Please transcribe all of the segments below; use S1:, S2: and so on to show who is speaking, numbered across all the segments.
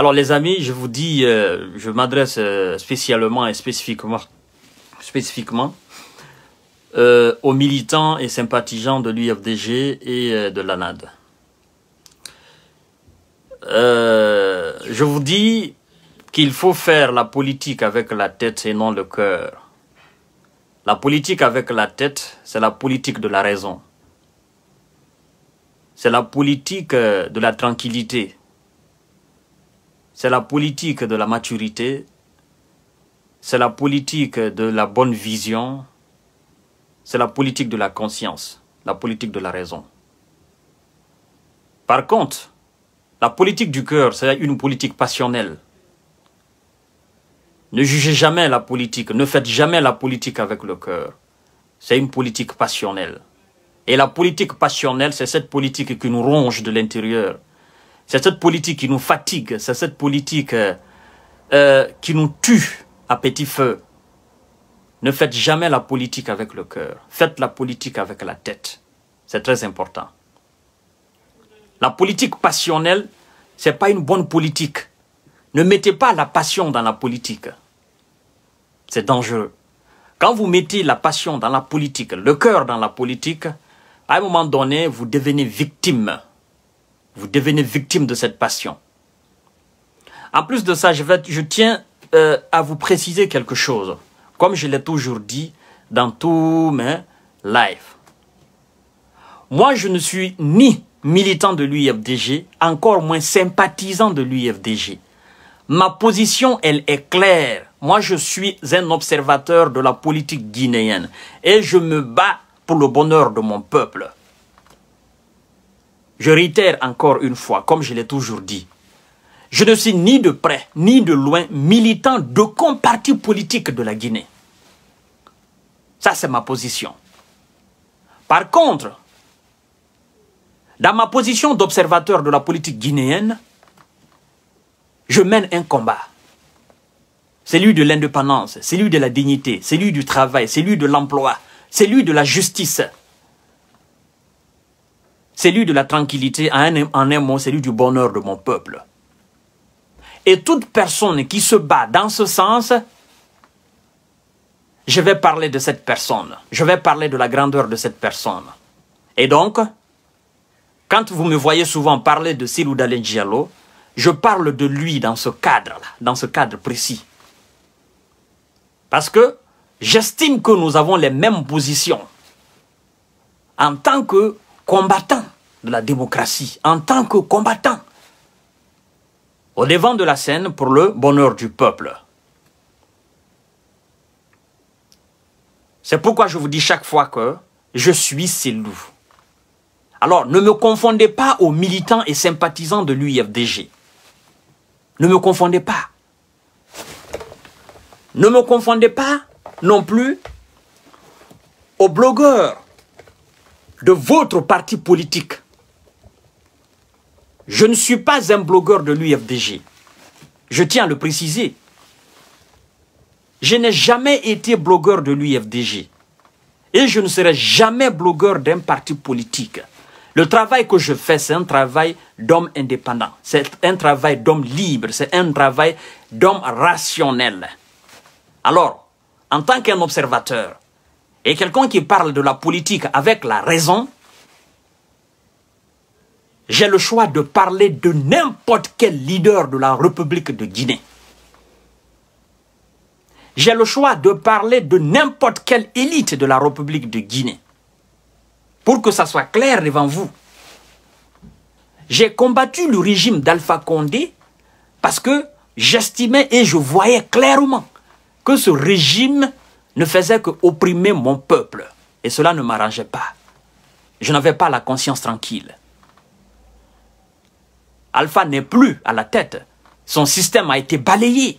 S1: Alors les amis, je vous dis, euh, je m'adresse euh, spécialement et spécifiquement, euh, aux militants et sympathisants de l'UFDG et de l'ANAD. je vous dis qu'il faut faire la politique avec la tête et non le cœur. La politique avec la tête, c'est la politique de la raison. C'est la politique de la tranquillité c'est la politique de la maturité, c'est la politique de la bonne vision, c'est la politique de la conscience, la politique de la raison. Par contre, la politique du cœur, c'est une politique passionnelle. Ne jugez jamais la politique, ne faites jamais la politique avec le cœur. C'est une politique passionnelle. Et la politique passionnelle, c'est cette politique qui nous ronge de l'intérieur, c'est cette politique qui nous fatigue, c'est cette politique euh, euh, qui nous tue à petit feu. Ne faites jamais la politique avec le cœur, faites la politique avec la tête. C'est très important. La politique passionnelle, ce n'est pas une bonne politique. Ne mettez pas la passion dans la politique. C'est dangereux. Quand vous mettez la passion dans la politique, le cœur dans la politique, à un moment donné, vous devenez victime vous devenez victime de cette passion. En plus de ça, je, tiens euh, à vous préciser quelque chose. Comme je l'ai toujours dit dans tous mes lives. Moi, je ne suis ni militant de l'UFDG, encore moins sympathisant de l'UFDG. Ma position, elle est claire. Moi, je suis un observateur de la politique guinéenne et je me bats pour le bonheur de mon peuple. Je réitère encore une fois, comme je l'ai toujours dit, je ne suis ni de près ni de loin militant d'aucun parti politique de la Guinée. Ça, c'est ma position. Par contre, dans ma position d'observateur de la politique guinéenne, je mène un combat. Celui de l'indépendance, celui de la dignité, celui du travail, celui de l'emploi, celui de la justice celui de la tranquillité, en un mot, celui du bonheur de mon peuple. Et toute personne qui se bat dans ce sens, je vais parler de cette personne. Je vais parler de la grandeur de cette personne. Et donc, quand vous me voyez souvent parler de Silou Diallo, je parle de lui dans ce cadre-là, dans ce cadre précis. Parce que j'estime que nous avons les mêmes positions en tant que combattants de la démocratie en tant que combattant au devant de la scène pour le bonheur du peuple. C'est pourquoi je vous dis chaque fois que je suis loups. Alors, ne me confondez pas aux militants et sympathisants de l'ufdg Ne me confondez pas. Ne me confondez pas non plus aux blogueurs de votre parti politique je ne suis pas un blogueur de l'UFDG. Je tiens à le préciser. Je n'ai jamais été blogueur de l'UFDG. Et je ne serai jamais blogueur d'un parti politique. Le travail que je fais, c'est un travail d'homme indépendant. C'est un travail d'homme libre. C'est un travail d'homme rationnel. Alors, en tant qu'un observateur et quelqu'un qui parle de la politique avec la raison, j'ai le choix de parler de n'importe quel leader de la République de Guinée. J'ai le choix de parler de n'importe quelle élite de la République de Guinée. Pour que ça soit clair devant vous. J'ai combattu le régime d'Alpha Condé parce que j'estimais et je voyais clairement que ce régime ne faisait que opprimer mon peuple. Et cela ne m'arrangeait pas. Je n'avais pas la conscience tranquille. Alpha n'est plus à la tête. Son système a été balayé.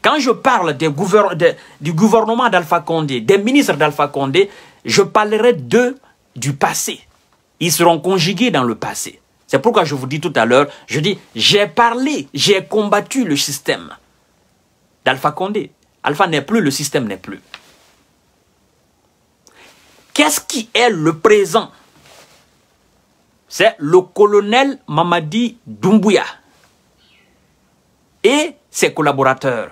S1: Quand je parle du gouvernement d'Alpha Condé, des ministres d'Alpha Condé, je parlerai d'eux du passé. Ils seront conjugués dans le passé. C'est pourquoi je vous dis tout à l'heure, je dis, j'ai parlé, j'ai combattu le système d'Alpha Condé. Alpha n'est plus, le système n'est plus. Qu'est-ce qui est le présent c'est le colonel Mamadi Doumbouya et ses collaborateurs.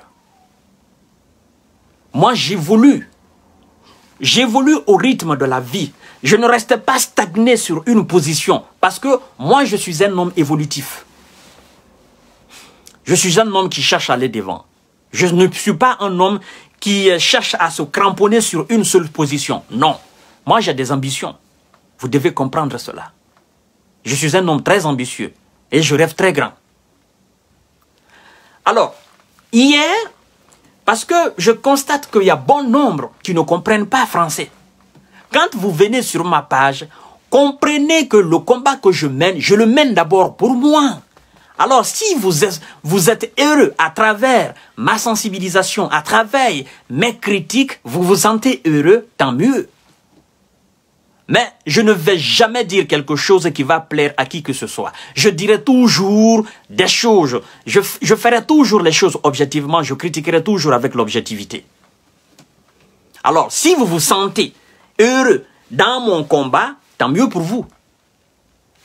S1: Moi, j'évolue. J'évolue au rythme de la vie. Je ne reste pas stagné sur une position parce que moi, je suis un homme évolutif. Je suis un homme qui cherche à aller devant. Je ne suis pas un homme qui cherche à se cramponner sur une seule position. Non. Moi, j'ai des ambitions. Vous devez comprendre cela. Je suis un homme très ambitieux et je rêve très grand. Alors, hier, parce que je constate qu'il y a bon nombre qui ne comprennent pas français. Quand vous venez sur ma page, comprenez que le combat que je mène, je le mène d'abord pour moi. Alors si vous êtes, heureux à travers ma sensibilisation, à travers mes critiques, vous vous sentez heureux, tant mieux. Mais je ne vais jamais dire quelque chose qui va plaire à qui que ce soit. Je dirai toujours des choses. Je, ferai toujours les choses objectivement. Je critiquerai toujours avec l'objectivité. Alors, si vous vous sentez heureux dans mon combat, tant mieux pour vous.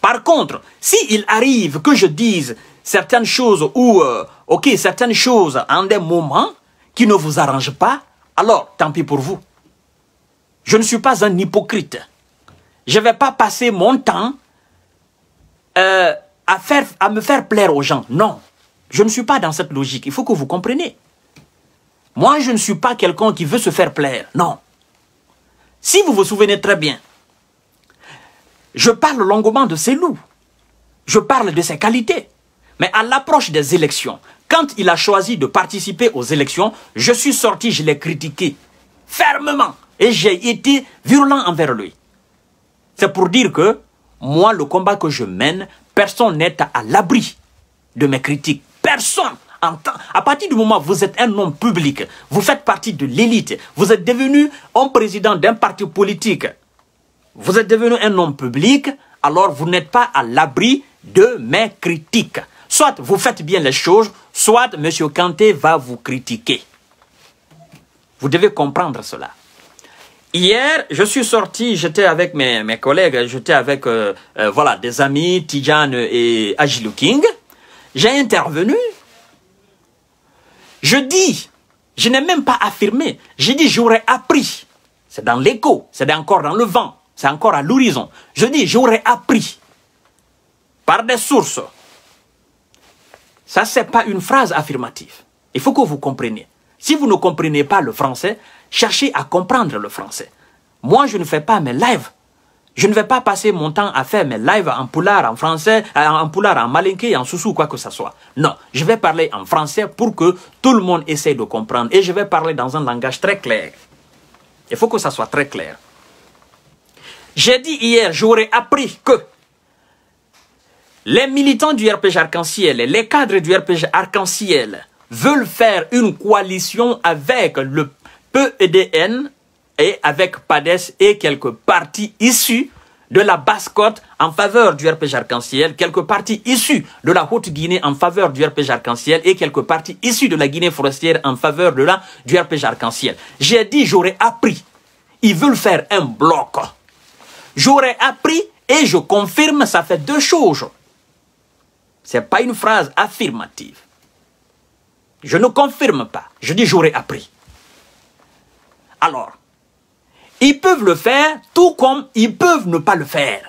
S1: Par contre, s'il arrive que je dise certaines choses ou, euh, ok, certaines choses en des moments qui ne vous arrangent pas, alors tant pis pour vous. Je ne suis pas un hypocrite. Je ne vais pas passer mon temps euh, à, faire, à me faire plaire aux gens. Non, je ne suis pas dans cette logique. Il faut que vous compreniez. Moi, je ne suis pas quelqu'un qui veut se faire plaire. Non. Si vous vous souvenez très bien, je parle longuement de ses loups. Je parle de ses qualités. Mais à l'approche des élections, quand il a choisi de participer aux élections, je suis sorti, je l'ai critiqué fermement. Et j'ai été virulent envers lui. C'est pour dire que moi, le combat que je mène, personne n'est à l'abri de mes critiques. Personne. À partir du moment où vous êtes un homme public, vous faites partie de l'élite, vous êtes devenu un président d'un parti politique, vous êtes devenu un homme public, alors vous n'êtes pas à l'abri de mes critiques. Soit vous faites bien les choses, soit M. Kanté va vous critiquer. Vous devez comprendre cela. Hier, je suis sorti, j'étais avec mes, collègues, j'étais avec euh, euh, voilà, des amis, Tijan et Agilou King. J'ai intervenu. Je dis, je n'ai même pas affirmé, j'ai dit j'aurais appris. C'est dans l'écho, c'est encore dans le vent, c'est encore à l'horizon. Je dis j'aurais appris par des sources. Ça, ce n'est pas une phrase affirmative. Il faut que vous compreniez. Si vous ne comprenez pas le français, chercher à comprendre le français. Moi, je ne fais pas mes lives. Je ne vais pas passer mon temps à faire mes lives en poulard, en français, euh, en poulard, en malinqué, en sous-sous, quoi que ce soit. Non, je vais parler en français pour que tout le monde essaye de comprendre. Et je vais parler dans un langage très clair. Il faut que ça soit très clair. J'ai dit hier, j'aurais appris que les militants du RPG Arc-en-Ciel et les cadres du RPG Arc-en-Ciel veulent faire une coalition avec le PEDN e et avec PADES et quelques partis issus de la basse-côte en faveur du RPG arc-en-ciel, quelques partis issus de la Haute-Guinée en faveur du RPG arc-en-ciel et quelques partis issus de la Guinée forestière en faveur de la, du RPG arc-en-ciel. J'ai dit, j'aurais appris. Ils veulent faire un bloc. J'aurais appris et je confirme, ça fait deux choses. n'est pas une phrase affirmative. Je ne confirme pas. Je dis, j'aurais appris alors. Ils peuvent le faire tout comme ils peuvent ne pas le faire.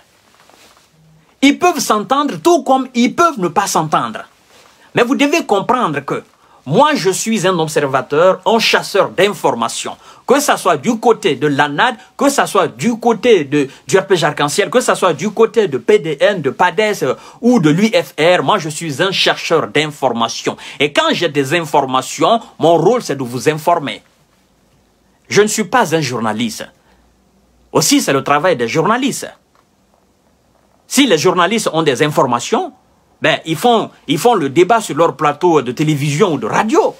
S1: Ils peuvent s'entendre tout comme ils peuvent ne pas s'entendre. Mais vous devez comprendre que moi, je suis un observateur, un chasseur d'informations. Que ça soit du côté de l'ANAD, que ce soit du côté de, du RPG Arc-en-Ciel, que ce soit du côté de PDN, de PADES euh, ou de l'UFR, moi, je suis un chercheur d'informations. Et quand j'ai des informations, mon rôle, c'est de vous informer. Je ne suis pas un journaliste. Aussi, c'est le travail des journalistes. Si les journalistes ont des informations, ben, ils, font, ils font le débat sur leur plateau de télévision ou de radio.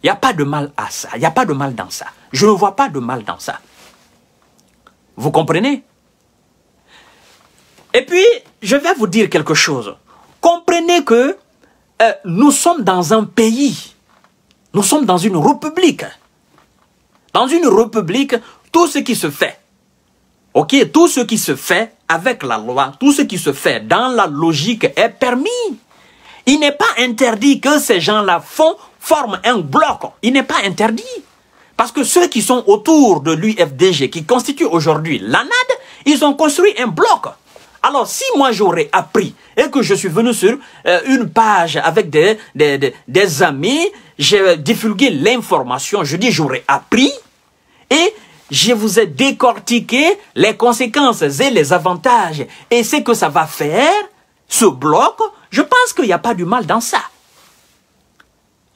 S1: Il n'y a pas de mal à ça. Il n'y a pas de mal dans ça. Je ne vois pas de mal dans ça. Vous comprenez Et puis, je vais vous dire quelque chose. Comprenez que euh, nous sommes dans un pays. Nous sommes dans une république. Dans une république, tout ce qui se fait, ok, tout ce qui se fait avec la loi, tout ce qui se fait dans la logique est permis. Il n'est pas interdit que ces gens-là font, forment un bloc. Il n'est pas interdit. Parce que ceux qui sont autour de l'UFDG, qui constituent aujourd'hui l'ANAD, ils ont construit un bloc. Alors, si moi j'aurais appris et que je suis venu sur euh, une page avec des, des amis j'ai euh, divulgué l'information, je dis j'aurais appris et je vous ai décortiqué les conséquences et les avantages et ce que ça va faire, ce bloc, je pense qu'il n'y a pas du mal dans ça.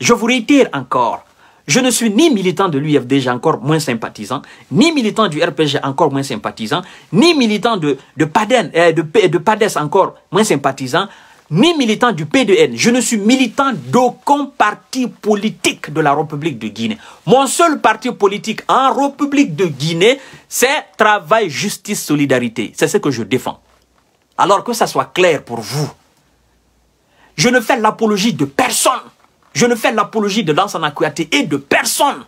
S1: Je vous réitère encore, je ne suis ni militant de l'UFD, l'UFDG encore moins sympathisant, ni militant du RPG encore moins sympathisant, ni militant de, Paden, euh, de, de PADES encore moins sympathisant, ni militant du PDN. Je ne suis militant d'aucun parti politique de la République de Guinée. Mon seul parti politique en République de Guinée, c'est Travail, Justice, Solidarité. C'est ce que je défends. Alors que ça soit clair pour vous. Je ne fais l'apologie de personne. Je ne fais l'apologie de Lansana et de personne.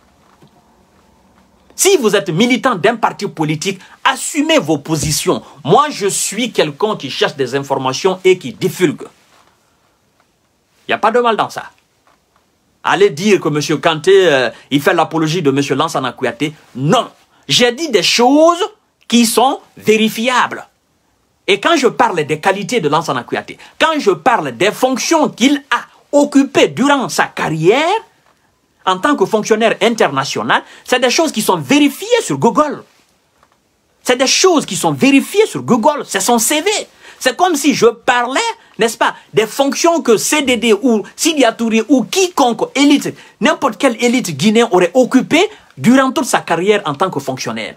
S1: Si vous êtes militant d'un parti politique, assumez vos positions. Moi, je suis quelqu'un qui cherche des informations et qui divulgue. Il n'y a pas de mal dans ça. Allez dire que M. Kanté, euh, il fait l'apologie de M. Lansana Kouyaté. Non, j'ai dit des choses qui sont vérifiables. Et quand je parle des qualités de Lansana Kouyaté, quand je parle des fonctions qu'il a occupées durant sa carrière, en tant que fonctionnaire international, c'est des choses qui sont vérifiées sur Google. C'est des choses qui sont vérifiées sur Google. C'est son CV. C'est comme si je parlais, n'est-ce pas, des fonctions que CDD ou Sidiatouri Touré ou quiconque élite, n'importe quelle élite guinéenne aurait occupé durant toute sa carrière en tant que fonctionnaire.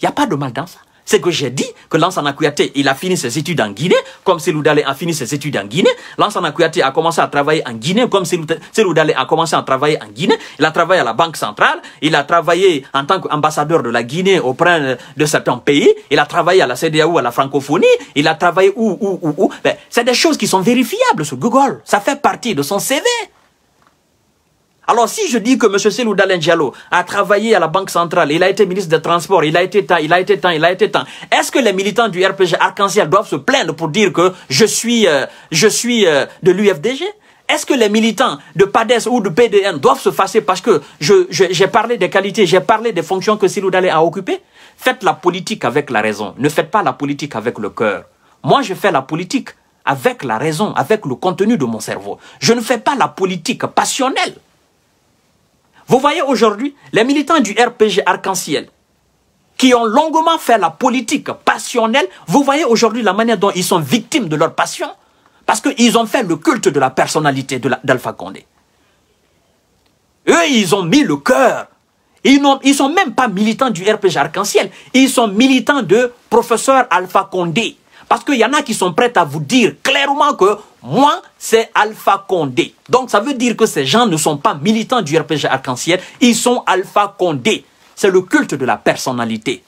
S1: Il n'y a pas de mal dans ça c'est que j'ai dit que Lansana Kouyaté, il a fini ses études en Guinée, comme Selou a fini ses études en Guinée. Lansana Kouyaté a commencé à travailler en Guinée, comme Selou a commencé à travailler en Guinée. Il a travaillé à la Banque Centrale, il a travaillé en tant qu'ambassadeur de la Guinée auprès euh, de certains pays, il a travaillé à la CDAO, à la francophonie, il a travaillé où, où, où, où. Ben, c'est des choses qui sont vérifiables sur Google. Ça fait partie de son CV. Alors si je dis que M. Selou Diallo a travaillé à la Banque Centrale, il a été ministre des Transports, il a été temps, il a été temps, il a été temps, est-ce que les militants du RPG Arc-en-Ciel doivent se plaindre pour dire que je suis, euh, je suis euh, de l'UFDG est-ce que les militants de PADES ou de PDN doivent se fâcher parce que j'ai je, parlé des qualités, j'ai parlé des fonctions que Silou Dalé a occupées Faites la politique avec la raison. Ne faites pas la politique avec le cœur. Moi, je fais la politique avec la raison, avec le contenu de mon cerveau. Je ne fais pas la politique passionnelle. Vous voyez aujourd'hui les militants du RPG Arc-en-Ciel qui ont longuement fait la politique passionnelle. Vous voyez aujourd'hui la manière dont ils sont victimes de leur passion parce qu'ils ont fait le culte de la personnalité d'Alpha Condé. Eux, ils ont mis le cœur. Ils ne sont même pas militants du RPG Arc-en-Ciel. Ils sont militants de professeur Alpha Condé. Parce qu'il y en a qui sont prêts à vous dire clairement que moi, c'est Alpha Condé. Donc, ça veut dire que ces gens ne sont pas militants du RPG Arc-en-Ciel, ils sont Alpha Condé. C'est le culte de la personnalité.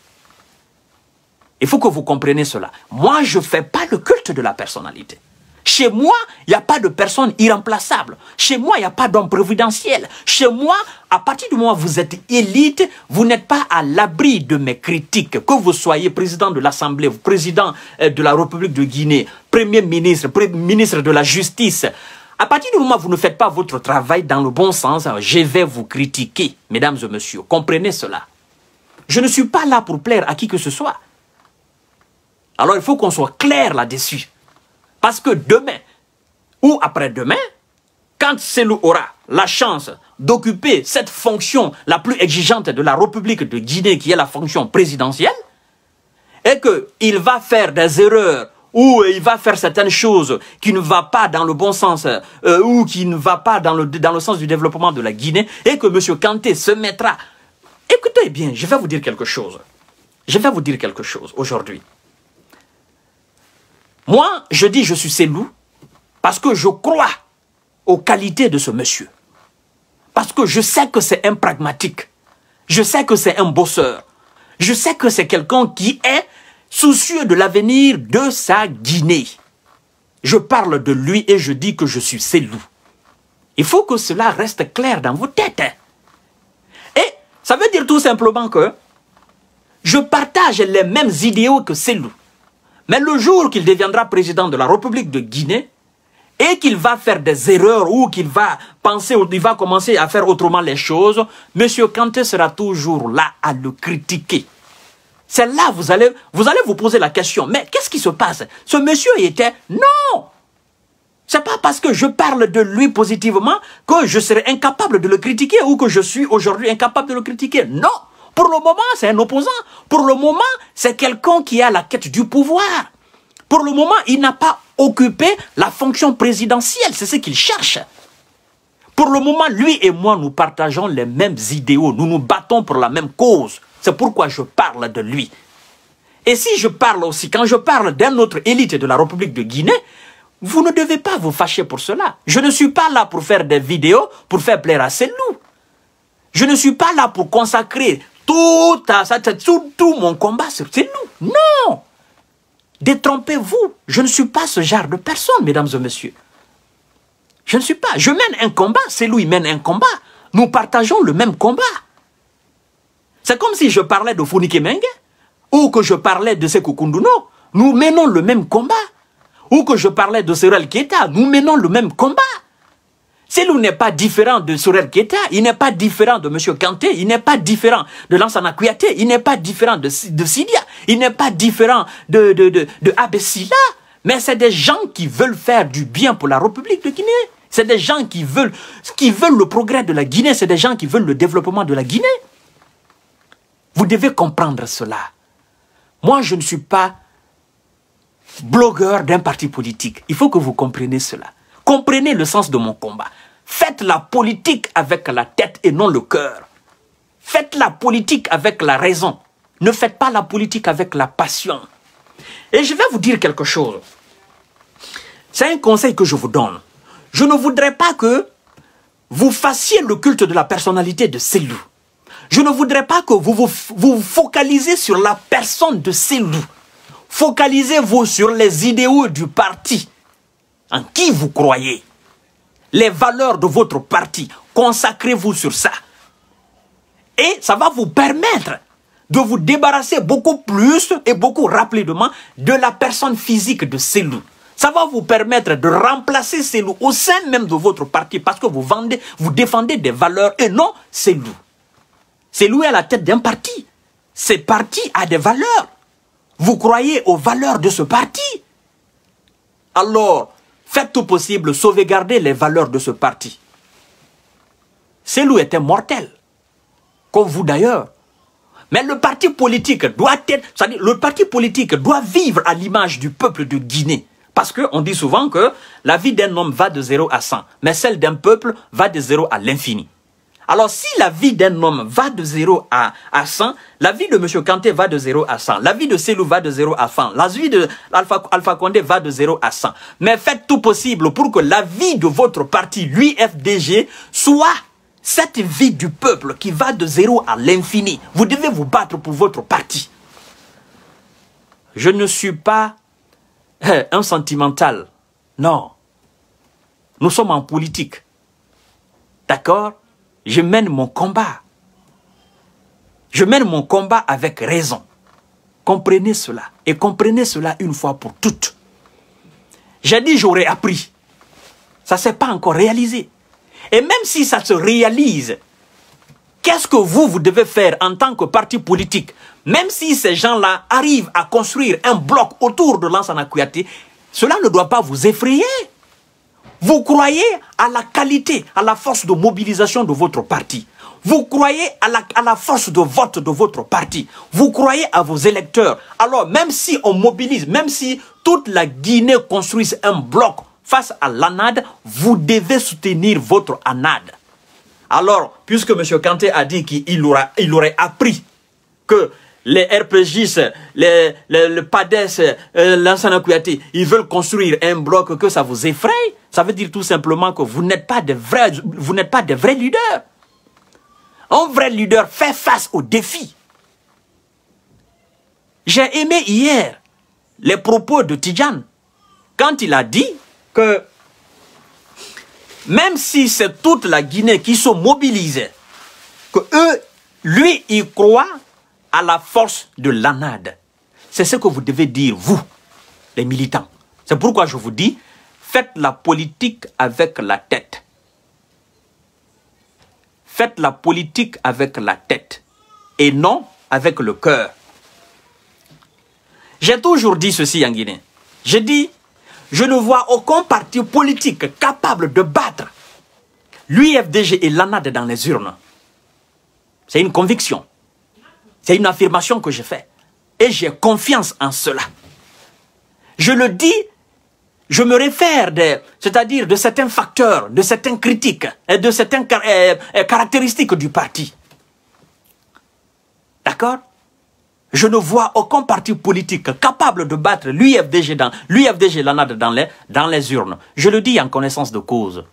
S1: Il faut que vous compreniez cela. Moi, je ne fais pas le culte de la personnalité. Chez moi, il n'y a pas de personne irremplaçable. Chez moi, il n'y a pas d'homme providentiel. Chez moi, à partir du moment où vous êtes élite, vous n'êtes pas à l'abri de mes critiques. Que vous soyez président de l'Assemblée, président euh, de la République de Guinée, premier ministre, ministre de la Justice. À partir du moment où vous ne faites pas votre travail dans le bon sens, je vais vous critiquer, mesdames et messieurs. Comprenez cela. Je ne suis pas là pour plaire à qui que ce soit. Alors il faut qu'on soit clair là-dessus. Parce que demain ou après-demain, quand Selou aura la chance d'occuper cette fonction la plus exigeante de la République de Guinée, qui est la fonction présidentielle, et qu'il va faire des erreurs ou il va faire certaines choses qui ne vont pas dans le bon sens euh, ou qui ne vont pas dans le, dans le sens du développement de la Guinée et que M. Kanté se mettra... Écoutez bien, je vais vous dire quelque chose. Je vais vous dire quelque chose aujourd'hui. Moi, je dis je suis loups parce que je crois aux qualités de ce monsieur. Parce que je sais que c'est un pragmatique. Je sais que c'est un bosseur. Je sais que c'est quelqu'un qui est soucieux de l'avenir de sa Guinée. Je parle de lui et je dis que je suis loups. Il faut que cela reste clair dans vos têtes. Hein. Et ça veut dire tout simplement que je partage les mêmes idéaux que loups. Mais le jour qu'il deviendra président de la République de Guinée, et qu'il va faire des erreurs ou qu'il va penser, ou qu'il va commencer à faire autrement les choses, M. Kanté sera toujours là à le critiquer. C'est là vous allez vous allez vous poser la question, mais qu'est-ce qui se passe Ce monsieur était... Non c'est pas parce que je parle de lui positivement que je serai incapable de le critiquer ou que je suis aujourd'hui incapable de le critiquer. Non pour le moment, c'est un opposant. Pour le moment, c'est quelqu'un qui a la quête du pouvoir. Pour le moment, il n'a pas occupé la fonction présidentielle. C'est ce qu'il cherche. Pour le moment, lui et moi, nous partageons les mêmes idéaux. Nous nous battons pour la même cause. C'est pourquoi je parle de lui. Et si je parle aussi, quand je parle d'un autre élite de la République de Guinée, vous ne devez pas vous fâcher pour cela. Je ne suis pas là pour faire des vidéos, pour faire plaire à ces loups. Je ne suis pas là pour consacrer tout, tout, mon combat, c'est nous. Non Détrompez-vous. Je ne suis pas ce genre de personne, mesdames et messieurs. Je ne suis pas. Je mène un combat, c'est lui mène un combat. Nous partageons le même combat. C'est comme si je parlais de Founike Menge ou que je parlais de Sekou Nous menons le même combat. Ou que je parlais de Serel Kieta, Nous menons le même combat. Selou n'est pas différent de Sorel Keta, il n'est pas différent de M. Kanté, il n'est pas différent de Lansana Kouyaté, il n'est pas différent de, Sidia, il n'est pas différent de, de Abessila. Mais c'est des gens qui veulent faire du bien pour la République de Guinée. C'est des gens qui veulent, qui veulent le progrès de la Guinée, c'est des gens qui veulent le développement de la Guinée. Vous devez comprendre cela. Moi, je ne suis pas blogueur d'un parti politique. Il faut que vous compreniez cela. Comprenez le sens de mon combat. Faites la politique avec la tête et non le cœur. Faites la politique avec la raison. Ne faites pas la politique avec la passion. Et je vais vous dire quelque chose. C'est un conseil que je vous donne. Je ne voudrais pas que vous fassiez le culte de la personnalité de ces loups. Je ne voudrais pas que vous vous, focalisez sur la personne de ces loups. Focalisez-vous sur les idéaux du parti en qui vous croyez les valeurs de votre parti. Consacrez-vous sur ça. Et ça va vous permettre de vous débarrasser beaucoup plus et beaucoup rapidement de la personne physique de Selou. Ça va vous permettre de remplacer Selou au sein même de votre parti parce que vous, vendez, vous défendez des valeurs et non Selou. Selou est à la tête d'un parti. Ce parti a des valeurs. Vous croyez aux valeurs de ce parti. Alors, faites tout possible, sauvegardez les valeurs de ce parti. Ces loups étaient mortels, comme vous d'ailleurs. Mais le parti politique doit être, c'est-à-dire le parti politique doit vivre à l'image du peuple de Guinée. Parce qu'on dit souvent que la vie d'un homme va de 0 à 100, mais celle d'un peuple va de 0 à l'infini. Alors, si la vie d'un homme va de 0 à, à 100, la vie de M. Kanté va de 0 à 100. La vie de Selou va de 0 à 100. La vie de l'Alpha Alpha Condé va de 0 à 100. Mais faites tout possible pour que la vie de votre parti, l'UFDG, soit cette vie du peuple qui va de 0 à l'infini. Vous devez vous battre pour votre parti. Je ne suis pas euh, un sentimental. Non. Nous sommes en politique. D'accord je mène mon combat. Je mène mon combat avec raison. Comprenez cela. Et comprenez cela une fois pour toutes. J'ai dit j'aurais appris. Ça ne s'est pas encore réalisé. Et même si ça se réalise, qu'est-ce que vous, vous devez faire en tant que parti politique Même si ces gens-là arrivent à construire un bloc autour de Lansana cela ne doit pas vous effrayer. Vous croyez à la qualité, à la force de mobilisation de votre parti. Vous croyez à la, la, force de vote de votre parti. Vous croyez à vos électeurs. Alors, même si on mobilise, même si toute la Guinée construise un bloc face à l'ANAD, vous devez soutenir votre ANAD. Alors, puisque M. Kanté a dit qu'il il aurait appris que les RPGs, les, le PADES, euh, l'ancien ils veulent construire un bloc que ça vous effraie. Ça veut dire tout simplement que vous n'êtes pas de vrais, vous n'êtes pas de vrais leaders. Un vrai leader fait face aux défis. J'ai aimé hier les propos de Tidjan quand il a dit que même si c'est toute la Guinée qui se mobilise, que eux, lui, ils croient à la force de l'anade. C'est ce que vous devez dire, vous, les militants. C'est pourquoi je vous dis, faites la politique avec la tête. Faites la politique avec la tête et non avec le cœur. J'ai toujours dit ceci en Guinée. J'ai dit, je ne vois aucun parti politique capable de battre l'UFDG et l'ANAD dans les urnes. C'est une conviction. C'est une affirmation que je fais. Et j'ai confiance en cela. Je le dis, je me réfère, c'est-à-dire de certains facteurs, de certains critiques, et de certaines euh, euh, caractéristiques du parti. D'accord Je ne vois aucun parti politique capable de battre l'UFDG dans l'UFDG dans dans les urnes. Je le dis en connaissance de cause.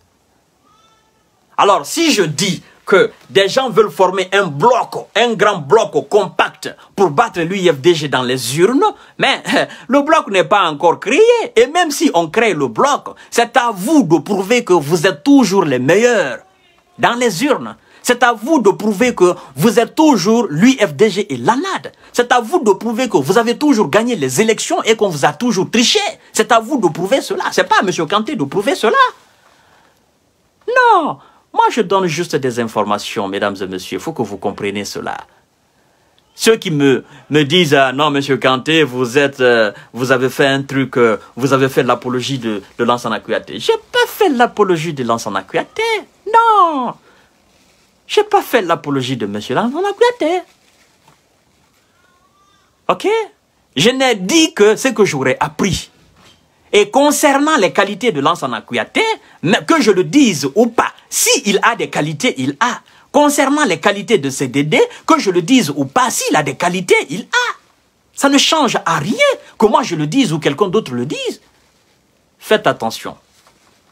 S1: Alors, si je dis que des gens veulent former un bloc, un grand bloc compact pour battre l'UFDG dans les urnes, mais le bloc n'est pas encore créé. Et même si on crée le bloc, c'est à vous de prouver que vous êtes toujours les meilleurs dans les urnes. C'est à vous de prouver que vous êtes toujours l'UFDG et l'ANAD. C'est à vous de prouver que vous avez toujours gagné les élections et qu'on vous a toujours triché. C'est à vous de prouver cela. C'est pas à M. Kanté de prouver cela. Non moi, je donne juste des informations, mesdames et messieurs. Il faut que vous compreniez cela. Ceux qui me, me disent ah, non, monsieur Kanté, vous êtes, euh, vous avez fait un truc, euh, vous avez fait l'apologie de, de Je n'ai J'ai pas fait l'apologie de en non. Non, j'ai pas fait l'apologie de monsieur en Ok, je n'ai dit que ce que j'aurais appris. Et concernant les qualités de Lansana Kouyaté, que je le dise ou pas, s'il a des qualités, il a. Concernant les qualités de CDD, que je le dise ou pas, s'il a des qualités, il a. Ça ne change à rien que moi je le dise ou quelqu'un d'autre le dise. Faites attention.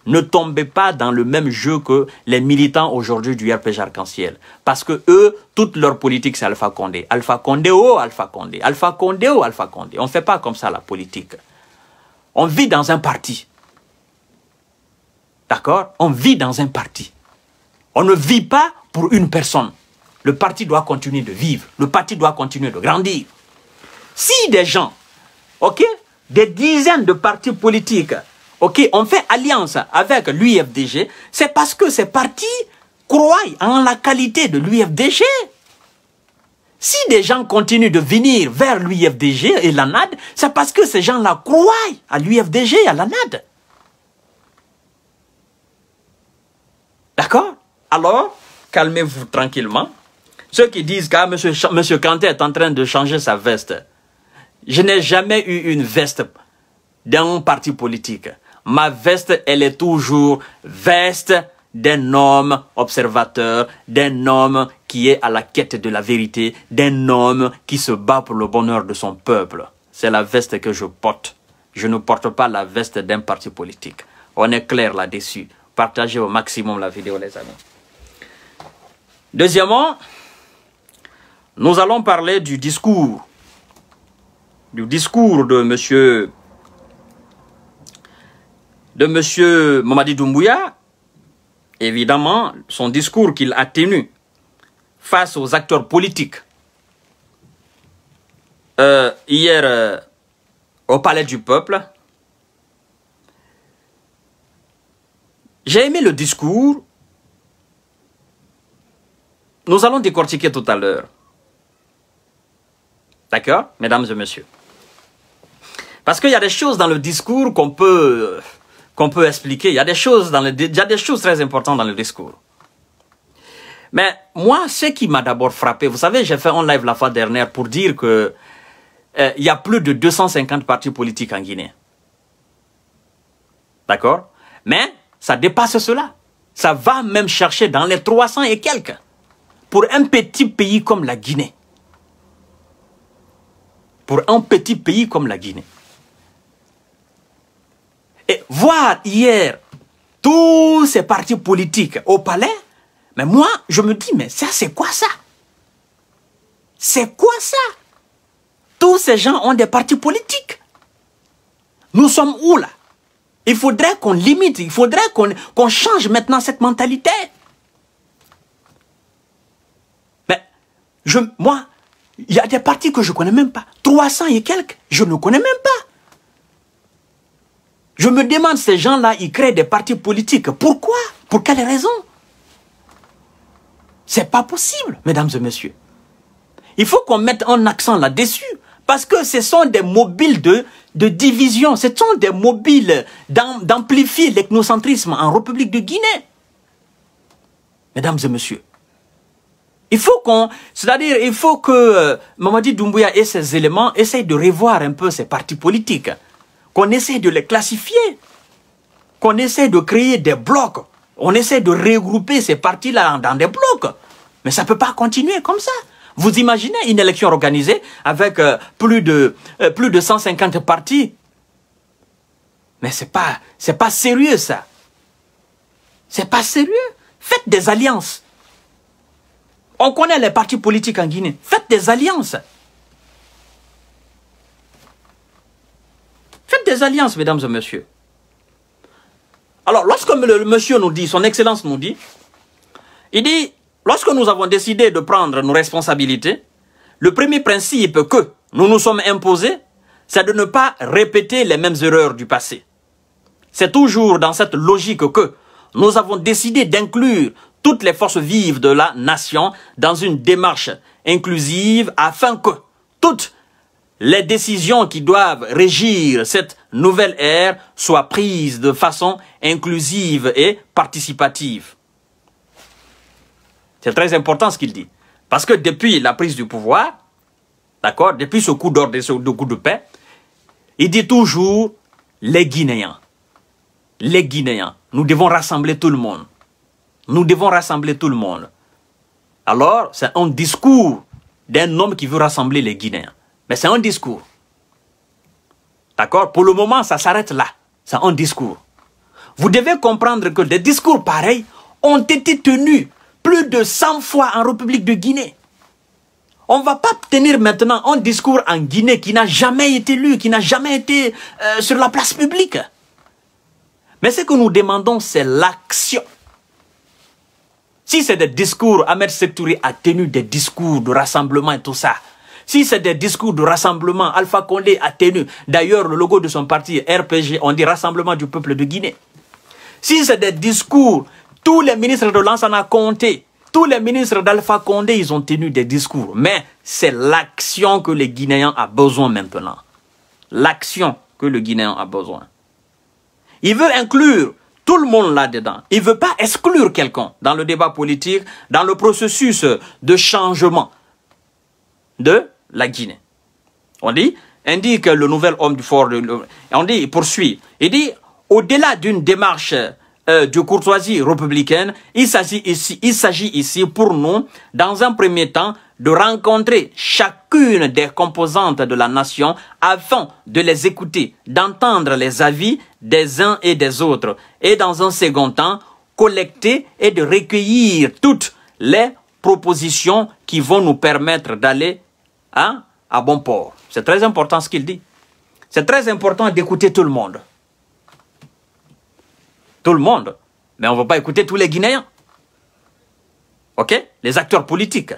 S1: Ne tombez pas dans le même jeu que les militants aujourd'hui du RPG Arc-en-Ciel. Parce que eux, toute leur politique, c'est Alpha Condé. Alpha Condé, oh Alpha Condé. Alpha Condé, oh Alpha Condé. On ne fait pas comme ça la politique. On vit dans un parti. D'accord On vit dans un parti. On ne vit pas pour une personne. Le parti doit continuer de vivre. Le parti doit continuer de grandir. Si des gens, ok, des dizaines de partis politiques, ok, ont fait alliance avec l'UFDG, c'est parce que ces partis croient en la qualité de l'UFDG. Si des gens continuent de venir vers l'UFDG et l'ANAD, c'est parce que ces gens-là croient à l'UFDG et à l'ANAD. D'accord Alors, calmez-vous tranquillement. Ceux qui disent que ah, M. Kanté est en train de changer sa veste. Je n'ai jamais eu une veste d'un parti politique. Ma veste, elle est toujours veste d'un homme observateur, d'un homme qui est à la quête de la vérité, d'un homme qui se bat pour le bonheur de son peuple. C'est la veste que je porte. Je ne porte pas la veste d'un parti politique. On est clair là-dessus. Partagez au maximum la vidéo, les amis. Deuxièmement, nous allons parler du discours, du discours de M. de monsieur Mamadi Doumbouya. Évidemment, son discours qu'il a tenu face aux acteurs politiques. Euh, hier, euh, au Palais du Peuple, j'ai aimé le discours. Nous allons décortiquer tout à l'heure. D'accord, mesdames et messieurs parce qu'il y a des choses dans le discours qu'on peut, qu'on peut expliquer. Il a des choses dans le, il y a des choses très importantes dans le discours. Mais moi, ce qui m'a d'abord frappé, vous savez, j'ai fait un live la fois dernière pour dire que euh, il y a plus de 250 partis politiques en Guinée. D'accord Mais ça dépasse cela. Ça va même chercher dans les 300 et quelques pour un petit pays comme la Guinée. Pour un petit pays comme la Guinée. Et voir hier tous ces partis politiques au palais, mais moi, je me dis, mais ça, c'est quoi ça C'est quoi ça Tous ces gens ont des partis politiques. Nous sommes où là Il faudrait qu'on limite, il faudrait qu'on change maintenant cette mentalité. Mais je, moi, il y a des partis que je ne connais même pas. 300 et quelques, je ne connais même pas. Je me demande, ces gens-là, ils créent des partis politiques. Pourquoi Pour quelles raisons c'est pas possible, mesdames et messieurs. Il faut qu'on mette un accent là-dessus. Parce que ce sont des mobiles de, de division. Ce sont des mobiles d'amplifier l'ethnocentrisme en République de Guinée. Mesdames et messieurs. Il faut qu'on, c'est-à-dire, il faut que euh, Mamadi Doumbouya et ses éléments essayent de revoir un peu ces partis politiques, qu'on essaie de les classifier, qu'on essaie de créer des blocs, on essaie de regrouper ces partis-là dans des blocs. Mais ça ne peut pas continuer comme ça. Vous imaginez une élection organisée avec euh, plus, de, euh, plus de 150 partis Mais ce n'est pas, pas sérieux ça. C'est pas sérieux. Faites des alliances. On connaît les partis politiques en Guinée. Faites des alliances. Faites des alliances, mesdames et messieurs. Alors, lorsque le monsieur nous dit, son excellence nous dit, il dit, Lorsque nous avons décidé de prendre nos responsabilités, le premier principe que nous nous sommes imposés, c'est de ne pas répéter les mêmes erreurs du passé. C'est toujours dans cette logique que nous avons décidé d'inclure toutes les forces vives de la nation dans une démarche inclusive afin que toutes les décisions qui doivent régir cette nouvelle ère soient prises de façon inclusive et participative. C'est très important ce qu'il dit. Parce que depuis la prise du pouvoir, d'accord, depuis ce coup d'ordre, ce coup de paix, il dit toujours les Guinéens. Les Guinéens, nous devons rassembler tout le monde. Nous devons rassembler tout le monde. Alors, c'est un discours d'un homme qui veut rassembler les Guinéens. Mais c'est un discours. D'accord Pour le moment, ça s'arrête là. C'est un discours. Vous devez comprendre que des discours pareils ont été tenus plus de 100 fois en République de Guinée. On ne va pas tenir maintenant un discours en Guinée qui n'a jamais été lu, qui n'a jamais été euh, sur la place publique. Mais ce que nous demandons, c'est l'action. Si c'est des discours, Ahmed Sektouri a tenu des discours de rassemblement et tout ça. Si c'est des discours de rassemblement, Alpha Condé a tenu. D'ailleurs, le logo de son parti, RPG, on dit Rassemblement du peuple de Guinée. Si c'est des discours tous les ministres de l'Anse en a compté. Tous les ministres d'Alpha Condé, ils ont tenu des discours. Mais c'est l'action que les Guinéens a besoin maintenant. L'action que le Guinéen a besoin. Il veut inclure tout le monde là-dedans. Il ne veut pas exclure quelqu'un dans le débat politique, dans le processus de changement de la Guinée. On dit, indique le nouvel homme du fort, on dit, il poursuit. Il dit, au-delà d'une démarche euh, du courtoisie républicaine. Il s'agit ici, il s'agit ici pour nous, dans un premier temps, de rencontrer chacune des composantes de la nation afin de les écouter, d'entendre les avis des uns et des autres, et dans un second temps, collecter et de recueillir toutes les propositions qui vont nous permettre d'aller hein, à bon port. C'est très important ce qu'il dit. C'est très important d'écouter tout le monde tout le monde. Mais on ne va pas écouter tous les Guinéens. OK Les acteurs politiques,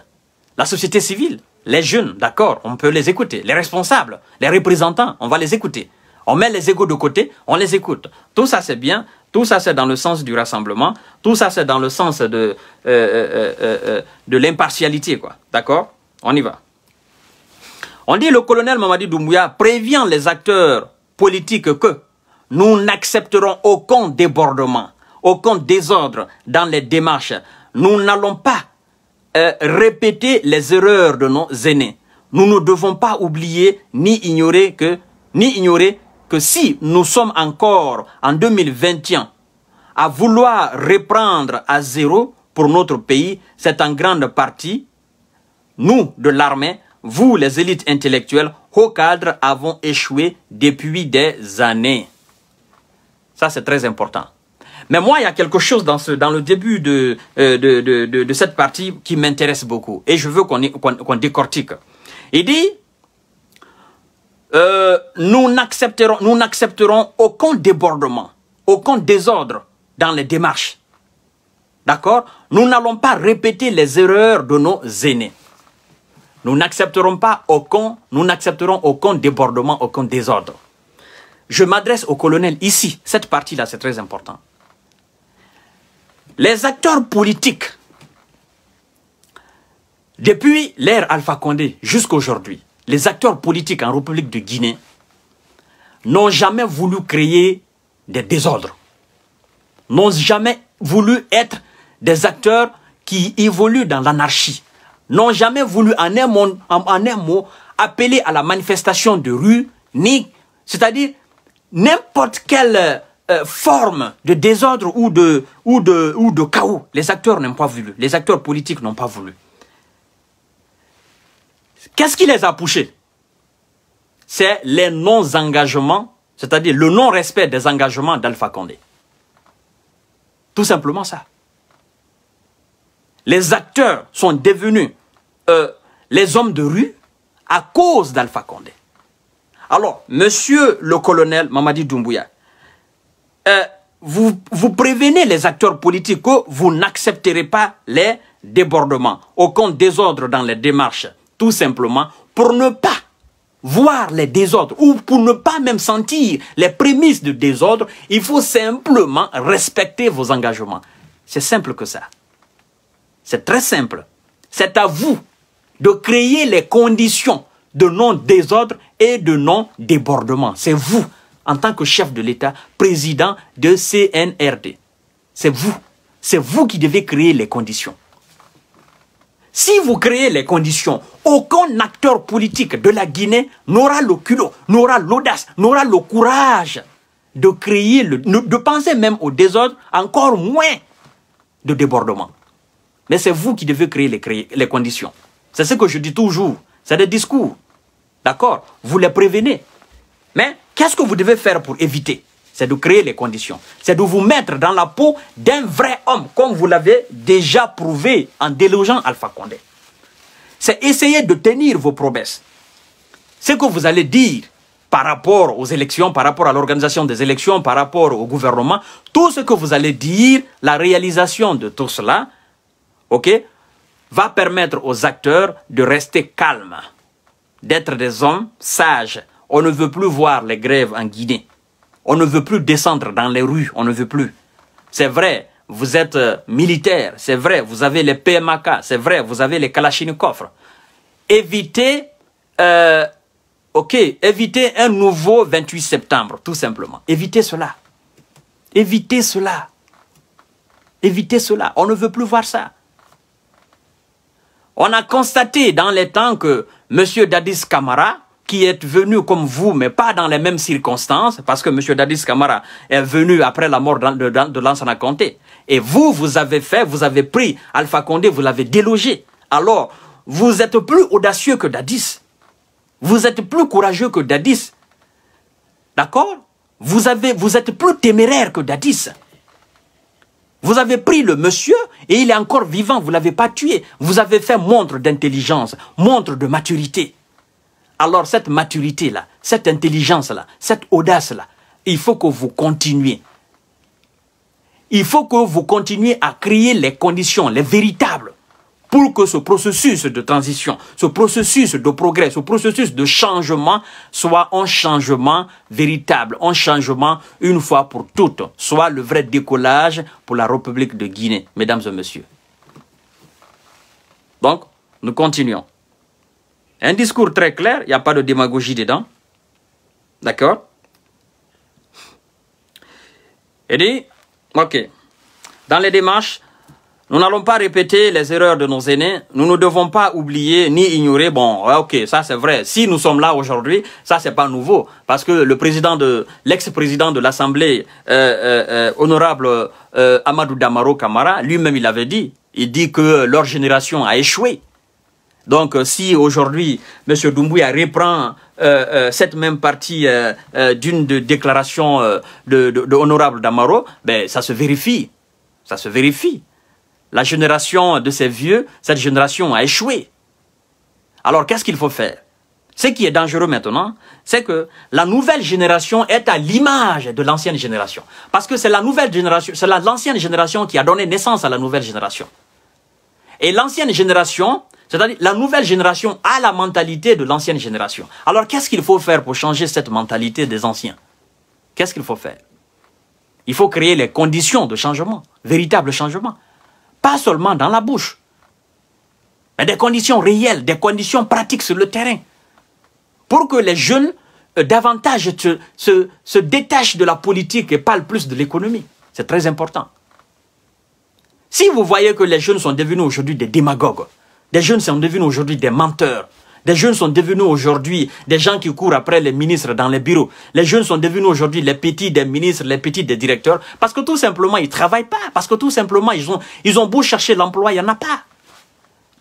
S1: la société civile, les jeunes, d'accord, on peut les écouter. Les responsables, les représentants, on va les écouter. On met les égaux de côté, on les écoute. Tout ça, c'est bien. Tout ça, c'est dans le sens du rassemblement. Tout ça, c'est dans le sens de, euh, euh, euh, de l'impartialité, quoi. D'accord On y va. On dit le colonel Mamadi Doumbouya prévient les acteurs politiques que nous n'accepterons aucun débordement, aucun désordre dans les démarches. Nous n'allons pas euh, répéter les erreurs de nos aînés. Nous ne devons pas oublier ni ignorer que, ni ignorer que si nous sommes encore en 2021 à vouloir reprendre à zéro pour notre pays, c'est en grande partie nous de l'armée, vous les élites intellectuelles, au cadres, avons échoué depuis des années. Ça, c'est très important. Mais moi, il y a quelque chose dans, ce, dans le début de, euh, cette partie qui m'intéresse beaucoup. Et je veux qu'on décortique. Il dit, euh, nous n'accepterons, aucun débordement, aucun désordre dans les démarches. D'accord Nous n'allons pas répéter les erreurs de nos aînés. Nous n'accepterons pas nous n'accepterons aucun débordement, aucun désordre. Je m'adresse au colonel ici. Cette partie-là, c'est très important. Les acteurs politiques, depuis l'ère Alpha Condé jusqu'à aujourd'hui, les acteurs politiques en République de Guinée n'ont jamais voulu créer des désordres, n'ont jamais voulu être des acteurs qui évoluent dans l'anarchie, n'ont jamais voulu, en un, mot, en un mot, appeler à la manifestation de rue, ni, c'est-à-dire n'importe quelle euh, forme de désordre ou de, ou de, ou de chaos, les acteurs n'ont pas voulu, les acteurs politiques n'ont pas voulu. Qu'est-ce qui les a poussés C'est les non-engagements, c'est-à-dire le non-respect des engagements d'Alpha Condé. Tout simplement ça. Les acteurs sont devenus euh, les hommes de rue à cause d'Alpha Condé. Alors, monsieur le colonel Mamadi Doumbouya, euh, vous, vous prévenez les acteurs politiques que vous n'accepterez pas les débordements, aucun désordre dans les démarches, tout simplement pour ne pas voir les désordres ou pour ne pas même sentir les prémices de désordre, il faut simplement respecter vos engagements. C'est simple que ça. C'est très simple. C'est à vous de créer les conditions de non-désordre et de non-débordement. C'est vous, en tant que chef de l'État, président de CNRD. C'est vous. C'est vous qui devez créer les conditions. Si vous créez les conditions, aucun acteur politique de la Guinée n'aura le culot, n'aura l'audace, n'aura le courage de créer, le, de penser même au désordre, encore moins de débordement. Mais c'est vous qui devez créer les conditions. C'est ce que je dis toujours. C'est des discours. D'accord Vous les prévenez. Mais qu'est-ce que vous devez faire pour éviter C'est de créer les conditions. C'est de vous mettre dans la peau d'un vrai homme, comme vous l'avez déjà prouvé en délogeant Alpha Condé. C'est essayer de tenir vos promesses. Ce que vous allez dire par rapport aux élections, par rapport à l'organisation des élections, par rapport au gouvernement, tout ce que vous allez dire, la réalisation de tout cela, ok, va permettre aux acteurs de rester calmes, d'être des hommes sages. On ne veut plus voir les grèves en Guinée. On ne veut plus descendre dans les rues, on ne veut plus. C'est vrai, vous êtes euh, militaire, c'est vrai, vous avez les PMAK, c'est vrai, vous avez les Kalachnikovs. Évitez, euh, ok, évitez un nouveau 28 septembre, tout simplement. Évitez cela. Évitez cela. Évitez cela. On ne veut plus voir ça. On a constaté dans les temps que M. Dadis Kamara, qui est venu comme vous, mais pas dans les mêmes circonstances, parce que M. Dadis Kamara est venu après la mort de, de, de Lansana Conté. Et vous, vous avez fait, vous avez pris Alpha Condé, vous l'avez délogé. Alors, vous êtes plus audacieux que Dadis. Vous êtes plus courageux que Dadis. D'accord vous, avez, vous êtes plus téméraire que Dadis. Vous avez pris le monsieur et il est encore vivant, vous ne l'avez pas tué. Vous avez fait montre d'intelligence, montre de maturité. Alors cette maturité-là, cette intelligence-là, cette audace-là, il faut que vous continuiez. Il faut que vous continuiez à créer les conditions, les véritables pour que ce processus de transition, ce processus de progrès, ce processus de changement soit un changement véritable, un changement une fois pour toutes, soit le vrai décollage pour la République de Guinée, mesdames et messieurs. Donc, nous continuons. Un discours très clair, il n'y a pas de démagogie dedans. D'accord Il dit, ok, dans les démarches, nous n'allons pas répéter les erreurs de nos aînés. Nous ne devons pas oublier ni ignorer. Bon, ok, ça c'est vrai. Si nous sommes là aujourd'hui, ça c'est pas nouveau, parce que le président de l'ex-président de l'Assemblée, euh, euh, euh, honorable Amadou Damaro Kamara, lui-même il avait dit. Il dit que leur génération a échoué. Donc, si aujourd'hui M. Doumbouya reprend cette même partie d'une déclaration de, de, honorable Damaro, ben ça se vérifie, ça se vérifie. La génération de ces vieux, cette génération a échoué. Alors qu'est-ce qu'il faut faire Ce qui est dangereux maintenant, c'est que la nouvelle génération est à l'image de l'ancienne génération. Parce que c'est la nouvelle génération, c'est l'ancienne génération qui a donné naissance à la nouvelle génération. Et l'ancienne génération, c'est-à-dire la nouvelle génération a la mentalité de l'ancienne génération. Alors qu'est-ce qu'il faut faire pour changer cette mentalité des anciens Qu'est-ce qu'il faut faire Il faut créer les conditions de changement, véritable changement pas seulement dans la bouche, mais des conditions réelles, des conditions pratiques sur le terrain, pour que les jeunes euh, davantage se, se détachent de la politique et parlent plus de l'économie. C'est très important. Si vous voyez que les jeunes sont devenus aujourd'hui des démagogues, des jeunes sont devenus aujourd'hui des menteurs, des jeunes sont devenus aujourd'hui des gens qui courent après les ministres dans les bureaux. Les jeunes sont devenus aujourd'hui les petits des ministres, les petits des directeurs, parce que tout simplement, ils travaillent pas. Parce que tout simplement, ils ont, ils ont beau chercher l'emploi, il n'y en a pas.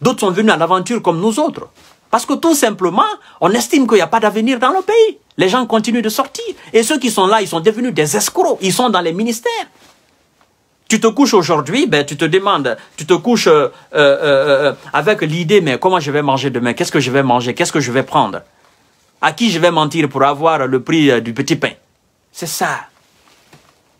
S1: D'autres sont venus à l'aventure comme nous autres. Parce que tout simplement, on estime qu'il n'y a pas d'avenir dans le pays. Les gens continuent de sortir. Et ceux qui sont là, ils sont devenus des escrocs. Ils sont dans les ministères. Tu te couches aujourd'hui, ben, tu te demandes, tu te couches euh, euh, euh, avec l'idée, mais comment je vais manger demain Qu'est-ce que je vais manger Qu'est-ce que je vais prendre À qui je vais mentir pour avoir le prix du petit pain C'est ça.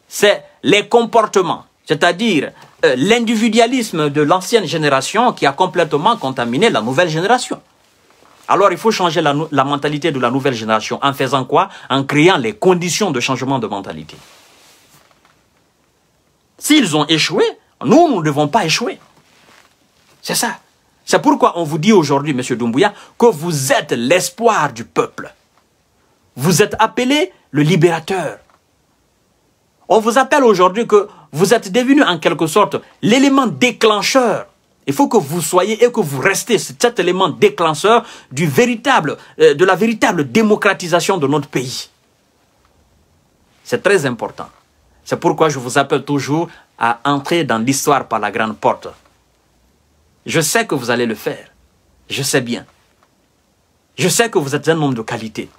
S1: C'est les comportements, c'est-à-dire l'individualisme de l'ancienne génération qui a complètement contaminé la nouvelle génération. Alors il faut changer la, mentalité de la nouvelle génération en faisant quoi En créant les conditions de changement de mentalité. S'ils ont échoué, nous, nous ne devons pas échouer. C'est ça. C'est pourquoi on vous dit aujourd'hui, Monsieur Doumbouya, que vous êtes l'espoir du peuple. Vous êtes appelé le libérateur. On vous appelle aujourd'hui que vous êtes devenu en quelque sorte l'élément déclencheur. Il faut que vous soyez et que vous restez cet élément déclencheur du véritable, euh, de la véritable démocratisation de notre pays. C'est très important. C'est pourquoi je vous appelle toujours à entrer dans l'histoire par la grande porte. Je sais que vous allez le faire. Je sais bien. Je sais que vous êtes un homme de qualité.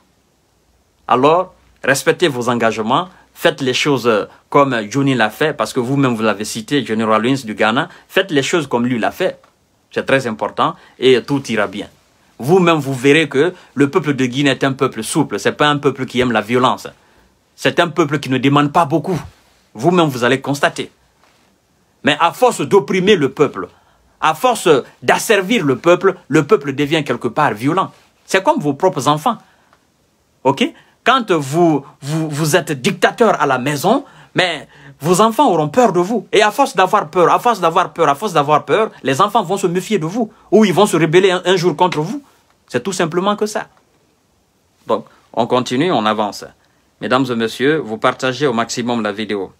S1: Alors, respectez vos engagements, faites les choses euh, comme Johnny l'a fait, parce que vous-même vous, l'avez cité, General Rollins du Ghana, faites les choses comme lui l'a fait. C'est très important et tout ira bien. Vous-même, vous verrez que le peuple de Guinée est un peuple souple, c'est pas un peuple qui aime la violence. C'est un peuple qui ne demande pas beaucoup. Vous-même, vous allez constater. Mais à force d'opprimer le peuple, à force d'asservir le peuple, le peuple devient quelque part violent. C'est comme vos propres enfants. OK Quand vous, vous, êtes dictateur à la maison, mais vos enfants auront peur de vous. Et à force d'avoir peur, à force d'avoir peur, à force d'avoir peur, les enfants vont se méfier de vous. Ou ils vont se rebeller un jour contre vous. C'est tout simplement que ça. Donc, on continue, on avance. Mesdames et messieurs, vous partagez au maximum la vidéo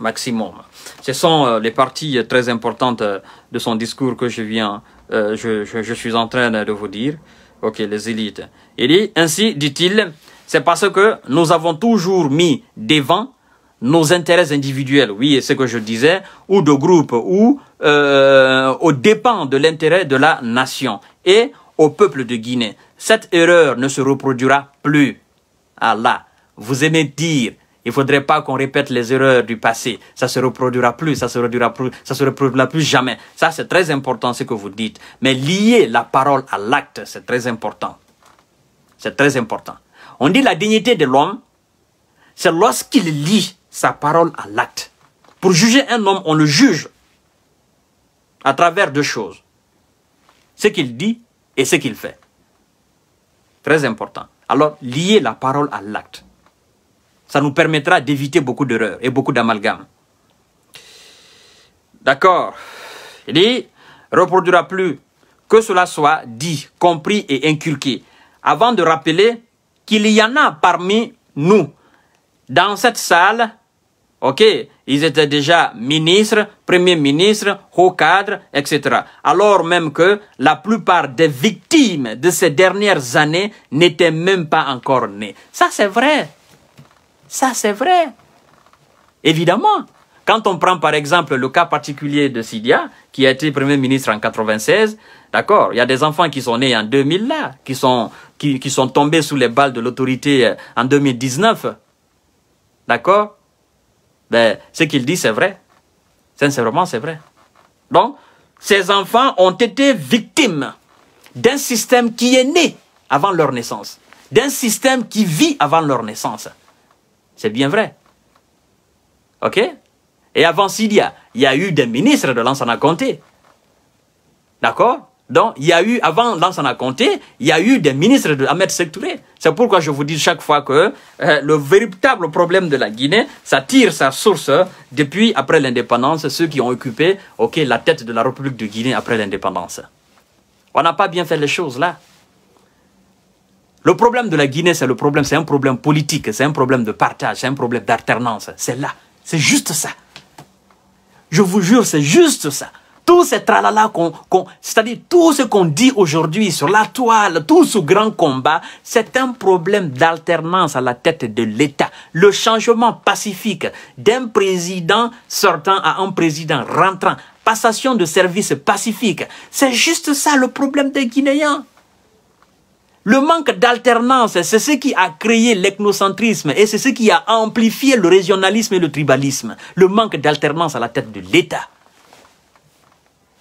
S1: maximum. Ce sont euh, les parties très importantes euh, de son discours que je viens, euh, je, suis en train de vous dire. Ok, les élites. Il dit, ainsi dit-il, c'est parce que nous avons toujours mis devant nos intérêts individuels, oui, c'est ce que je disais, ou de groupe, ou au dépens de l'intérêt de la nation et au peuple de Guinée. Cette erreur ne se reproduira plus. Allah, vous aimez dire il ne faudrait pas qu'on répète les erreurs du passé. Ça se reproduira plus, ça se reproduira plus, ça se reproduira plus jamais. Ça, c'est très important ce que vous dites. Mais lier la parole à l'acte, c'est très important. C'est très important. On dit la dignité de l'homme, c'est lorsqu'il lit sa parole à l'acte. Pour juger un homme, on le juge à travers deux choses. Ce qu'il dit et ce qu'il fait. Très important. Alors, lier la parole à l'acte. Ça nous permettra d'éviter beaucoup d'erreurs et beaucoup d'amalgames. D'accord Il dit, reproduira plus que cela soit dit, compris et inculqué. Avant de rappeler qu'il y en a parmi nous, dans cette salle, ok, ils étaient déjà ministres, premiers ministres, hauts cadres, etc. Alors même que la plupart des victimes de ces dernières années n'étaient même pas encore nées. Ça, c'est vrai. Ça, c'est vrai. Évidemment. Quand on prend par exemple le cas particulier de Sidia, qui a été Premier ministre en 96, d'accord, il y a des enfants qui sont nés en 2000 là, qui sont, qui, sont tombés sous les balles de l'autorité euh, en 2019. D'accord ben, Ce qu'il dit, c'est vrai. Sincèrement, c'est vrai. Donc, ces enfants ont été victimes d'un système qui est né avant leur naissance, d'un système qui vit avant leur naissance. C'est bien vrai. OK Et avant Sidia, il y a eu des ministres de Lansana Conté. D'accord Donc, il y a eu, avant Lansana Conté, il y a eu des ministres de Ahmed Sectouré. C'est pourquoi je vous dis chaque fois que euh, le véritable problème de la Guinée, ça tire sa source depuis, après l'indépendance, ceux qui ont occupé ok, la tête de la République de Guinée après l'indépendance. On n'a pas bien fait les choses là. Le problème de la Guinée, c'est le problème, c'est un problème politique, c'est un problème de partage, c'est un problème d'alternance. C'est là, c'est juste ça. Je vous jure, c'est juste ça. Tout ce tralala qu'on, c'est-à-dire tout ce qu'on dit aujourd'hui sur la toile, tout ce grand combat, c'est un problème d'alternance à la tête de l'État. Le changement pacifique d'un président sortant à un président rentrant, passation de services pacifique, c'est juste ça le problème des Guinéens. Le manque d'alternance, c'est ce qui a créé l'ethnocentrisme et c'est ce qui a amplifié le régionalisme et le tribalisme. Le manque d'alternance à la tête de l'État.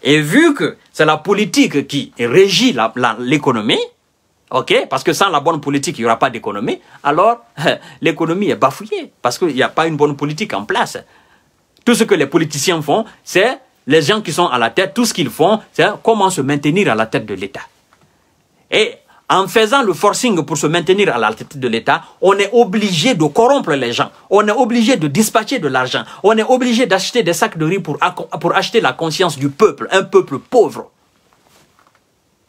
S1: Et vu que c'est la politique qui régit l'économie, ok, parce que sans la bonne politique, il n'y aura pas d'économie, alors l'économie est bafouillée parce qu'il n'y a pas une bonne politique en place. Tout ce que les politiciens font, c'est les gens qui sont à la tête, tout ce qu'ils font, c'est comment se maintenir à la tête de l'État. Et en faisant le forcing pour se maintenir à l'altitude de l'État, on est obligé de corrompre les gens, on est obligé de dispatcher de l'argent, on est obligé d'acheter des sacs de riz pour, pour acheter la conscience du peuple, un peuple pauvre.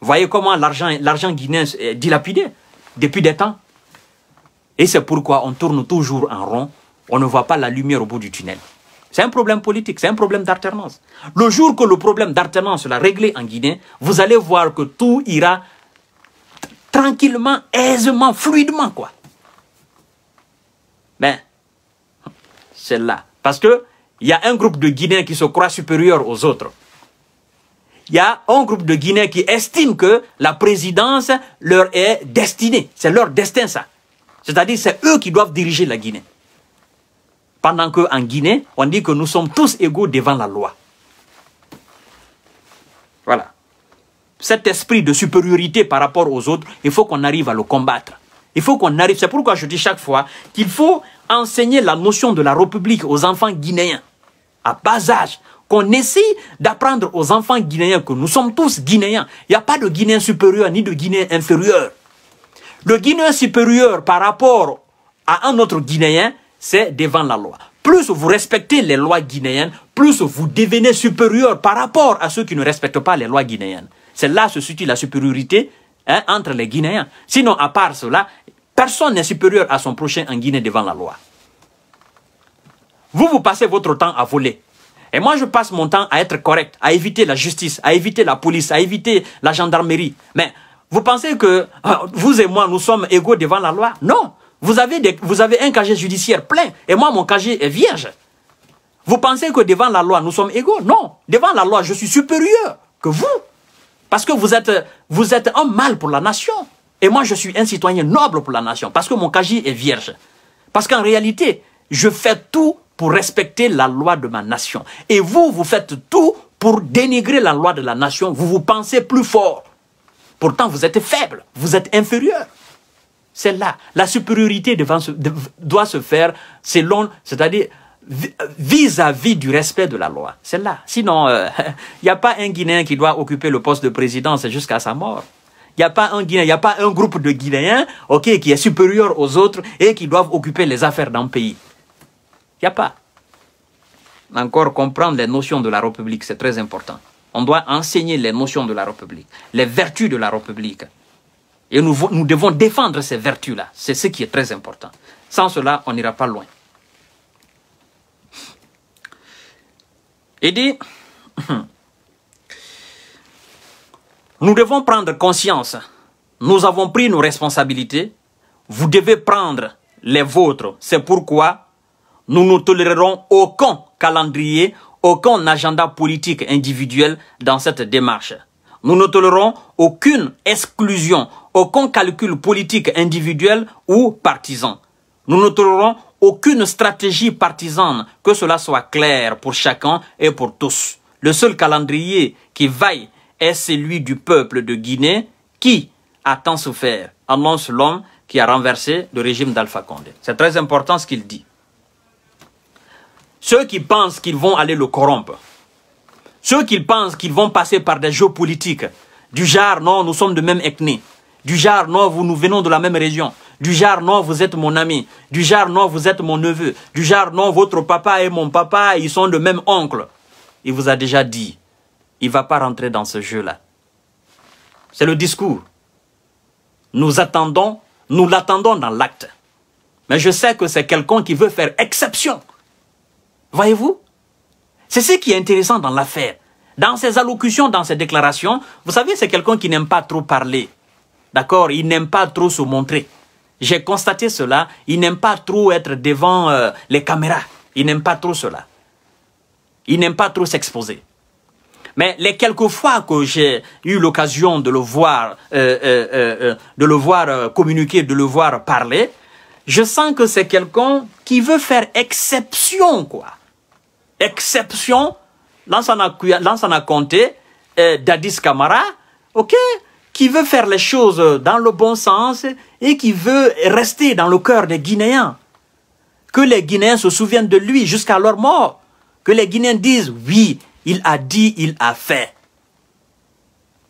S1: Voyez comment l'argent guinéen est dilapidé depuis des temps. Et c'est pourquoi on tourne toujours en rond, on ne voit pas la lumière au bout du tunnel. C'est un problème politique, c'est un problème d'alternance. Le jour que le problème d'alternance sera réglé en Guinée, vous allez voir que tout ira tranquillement, aisément, fluidement, quoi. Mais, ben, c'est là. Parce que il y a un groupe de Guinéens qui se croit supérieur aux autres. Il y a un groupe de Guinéens qui estiment que la présidence leur est destinée. C'est leur destin, ça. C'est-à-dire, c'est eux qui doivent diriger la Guinée. Pendant qu'en Guinée, on dit que nous sommes tous égaux devant la loi. Voilà cet esprit de supériorité par rapport aux autres, il faut qu'on arrive à le combattre. Il faut qu'on arrive. C'est pourquoi je dis chaque fois qu'il faut enseigner la notion de la République aux enfants guinéens, à bas âge. Qu'on essaie d'apprendre aux enfants guinéens que nous sommes tous guinéens. Il n'y a pas de Guinéen supérieur ni de Guinéen inférieur. Le Guinéen supérieur par rapport à un autre Guinéen, c'est devant la loi. Plus vous respectez les lois guinéennes, plus vous devenez supérieur par rapport à ceux qui ne respectent pas les lois guinéennes. C'est là se situe la supériorité hein, entre les Guinéens. Sinon, à part cela, personne n'est supérieur à son prochain en Guinée devant la loi. Vous, vous passez votre temps à voler. Et moi, je passe mon temps à être correct, à éviter la justice, à éviter la police, à éviter la gendarmerie. Mais vous pensez que euh, vous et moi, nous sommes égaux devant la loi Non. Vous avez, vous avez un cagé judiciaire plein et moi, mon cagé est vierge. Vous pensez que devant la loi, nous sommes égaux Non. Devant la loi, je suis supérieur que vous. Parce que vous êtes, vous êtes un mal pour la nation. Et moi, je suis un citoyen noble pour la nation. Parce que mon Kaji est vierge. Parce qu'en réalité, je fais tout pour respecter la loi de ma nation. Et vous, vous faites tout pour dénigrer la loi de la nation. Vous vous pensez plus fort. Pourtant, vous êtes faible. Vous êtes inférieur. C'est là. La supériorité devant doit se faire selon, c'est-à-dire vis-à-vis du respect de la loi. C'est là. Sinon, il euh, n'y a pas un Guinéen qui doit occuper le poste de président jusqu'à sa mort. Il n'y a pas un Guinéen, il a pas un groupe de Guinéens qui est supérieur aux autres et qui doivent occuper les affaires d'un pays. Il n'y a pas. Encore comprendre les notions de la République, c'est très important. On doit enseigner les notions de la République, les vertus de la République. Et nous, nous devons défendre ces vertus-là. C'est ce qui est très important. Sans cela, on n'ira pas loin. dit, nous devons prendre conscience, nous avons pris nos responsabilités, vous devez prendre les vôtres. C'est pourquoi nous ne tolérerons aucun calendrier, aucun agenda politique individuel dans cette démarche. Nous ne tolérerons aucune exclusion, aucun calcul politique individuel ou partisan. Nous ne tolérerons aucune stratégie partisane, que cela soit clair pour chacun et pour tous. Le seul calendrier qui vaille est celui du peuple de Guinée qui a tant souffert, annonce l'homme qui a renversé le régime d'Alpha Condé. C'est très important ce qu'il dit. Ceux qui pensent qu'ils vont aller le corrompre, ceux qui pensent qu'ils vont passer par des jeux politiques, du genre non, nous sommes de même ethnie, du genre non, vous, nous venons de la même région, du genre, non, vous êtes mon ami. Du genre, non, vous êtes mon neveu. Du genre, non, votre papa et mon papa, ils sont le même oncle. Il vous a déjà dit, il ne va pas rentrer dans ce jeu-là. C'est le discours. Nous attendons, nous l'attendons dans l'acte. Mais je sais que c'est quelqu'un qui veut faire exception. Voyez-vous C'est ce qui est intéressant dans l'affaire. Dans ses allocutions, dans ses déclarations, vous savez, c'est quelqu'un qui n'aime pas trop parler. D'accord Il n'aime pas trop se montrer. J'ai constaté cela. Il n'aime pas trop être devant euh, les caméras. Il n'aime pas trop cela. Il n'aime pas trop s'exposer. Mais les quelques fois que j'ai eu l'occasion de le voir, euh, euh, de le voir communiquer, de le voir parler, je sens que c'est quelqu'un qui veut faire exception, quoi. Exception, dans ça a, compté, Dadis Camara, ok, qui veut faire les choses dans le bon sens et qui veut rester dans le cœur des Guinéens. Que les Guinéens se souviennent de lui jusqu'à leur mort. Que les Guinéens disent, oui, il a dit, il a fait.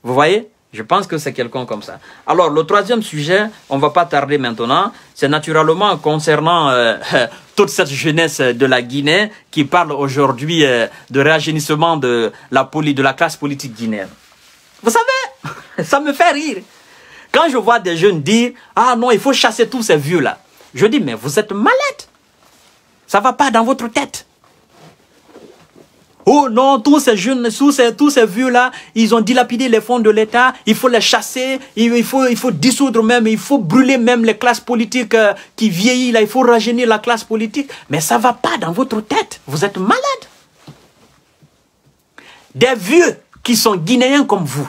S1: Vous voyez je pense que c'est quelqu'un comme ça. Alors, le troisième sujet, on ne va pas tarder maintenant, c'est naturellement concernant euh, toute cette jeunesse de la Guinée qui parle aujourd'hui euh, de réagénissement de la classe politique guinéenne. Vous savez, Ça me fait rire. Quand je vois des jeunes dire Ah non, il faut chasser tous ces vieux-là, je dis Mais vous êtes malade. Ça ne va pas dans votre tête. Oh non, tous ces jeunes, tous ces, tous ces vieux-là, ils ont dilapidé les fonds de l'État, il faut les chasser, il faut, il faut dissoudre même, il faut brûler même les classes politiques euh, qui vieillissent, là, il faut rajeunir la classe politique. Mais ça ne va pas dans votre tête, vous êtes malade. Des vieux qui sont guinéens comme vous,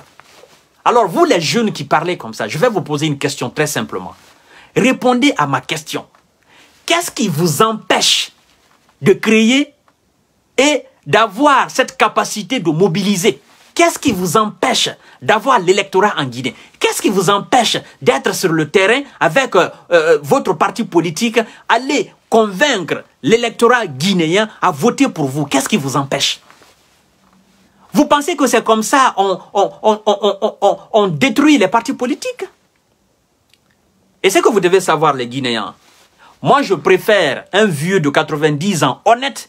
S1: alors vous les jeunes qui parlez comme ça, je vais vous poser une question très simplement. Répondez à ma question. Qu'est-ce qui vous empêche de créer et d'avoir cette capacité de mobiliser Qu'est-ce qui vous empêche d'avoir l'électorat en Guinée Qu'est-ce qui vous empêche d'être sur le terrain avec euh, euh, votre parti politique, aller convaincre l'électorat guinéen à voter pour vous Qu'est-ce qui vous empêche vous pensez que c'est comme ça on, détruit les partis politiques Et c'est que vous devez savoir, les Guinéens, moi je préfère un vieux de 90 ans honnête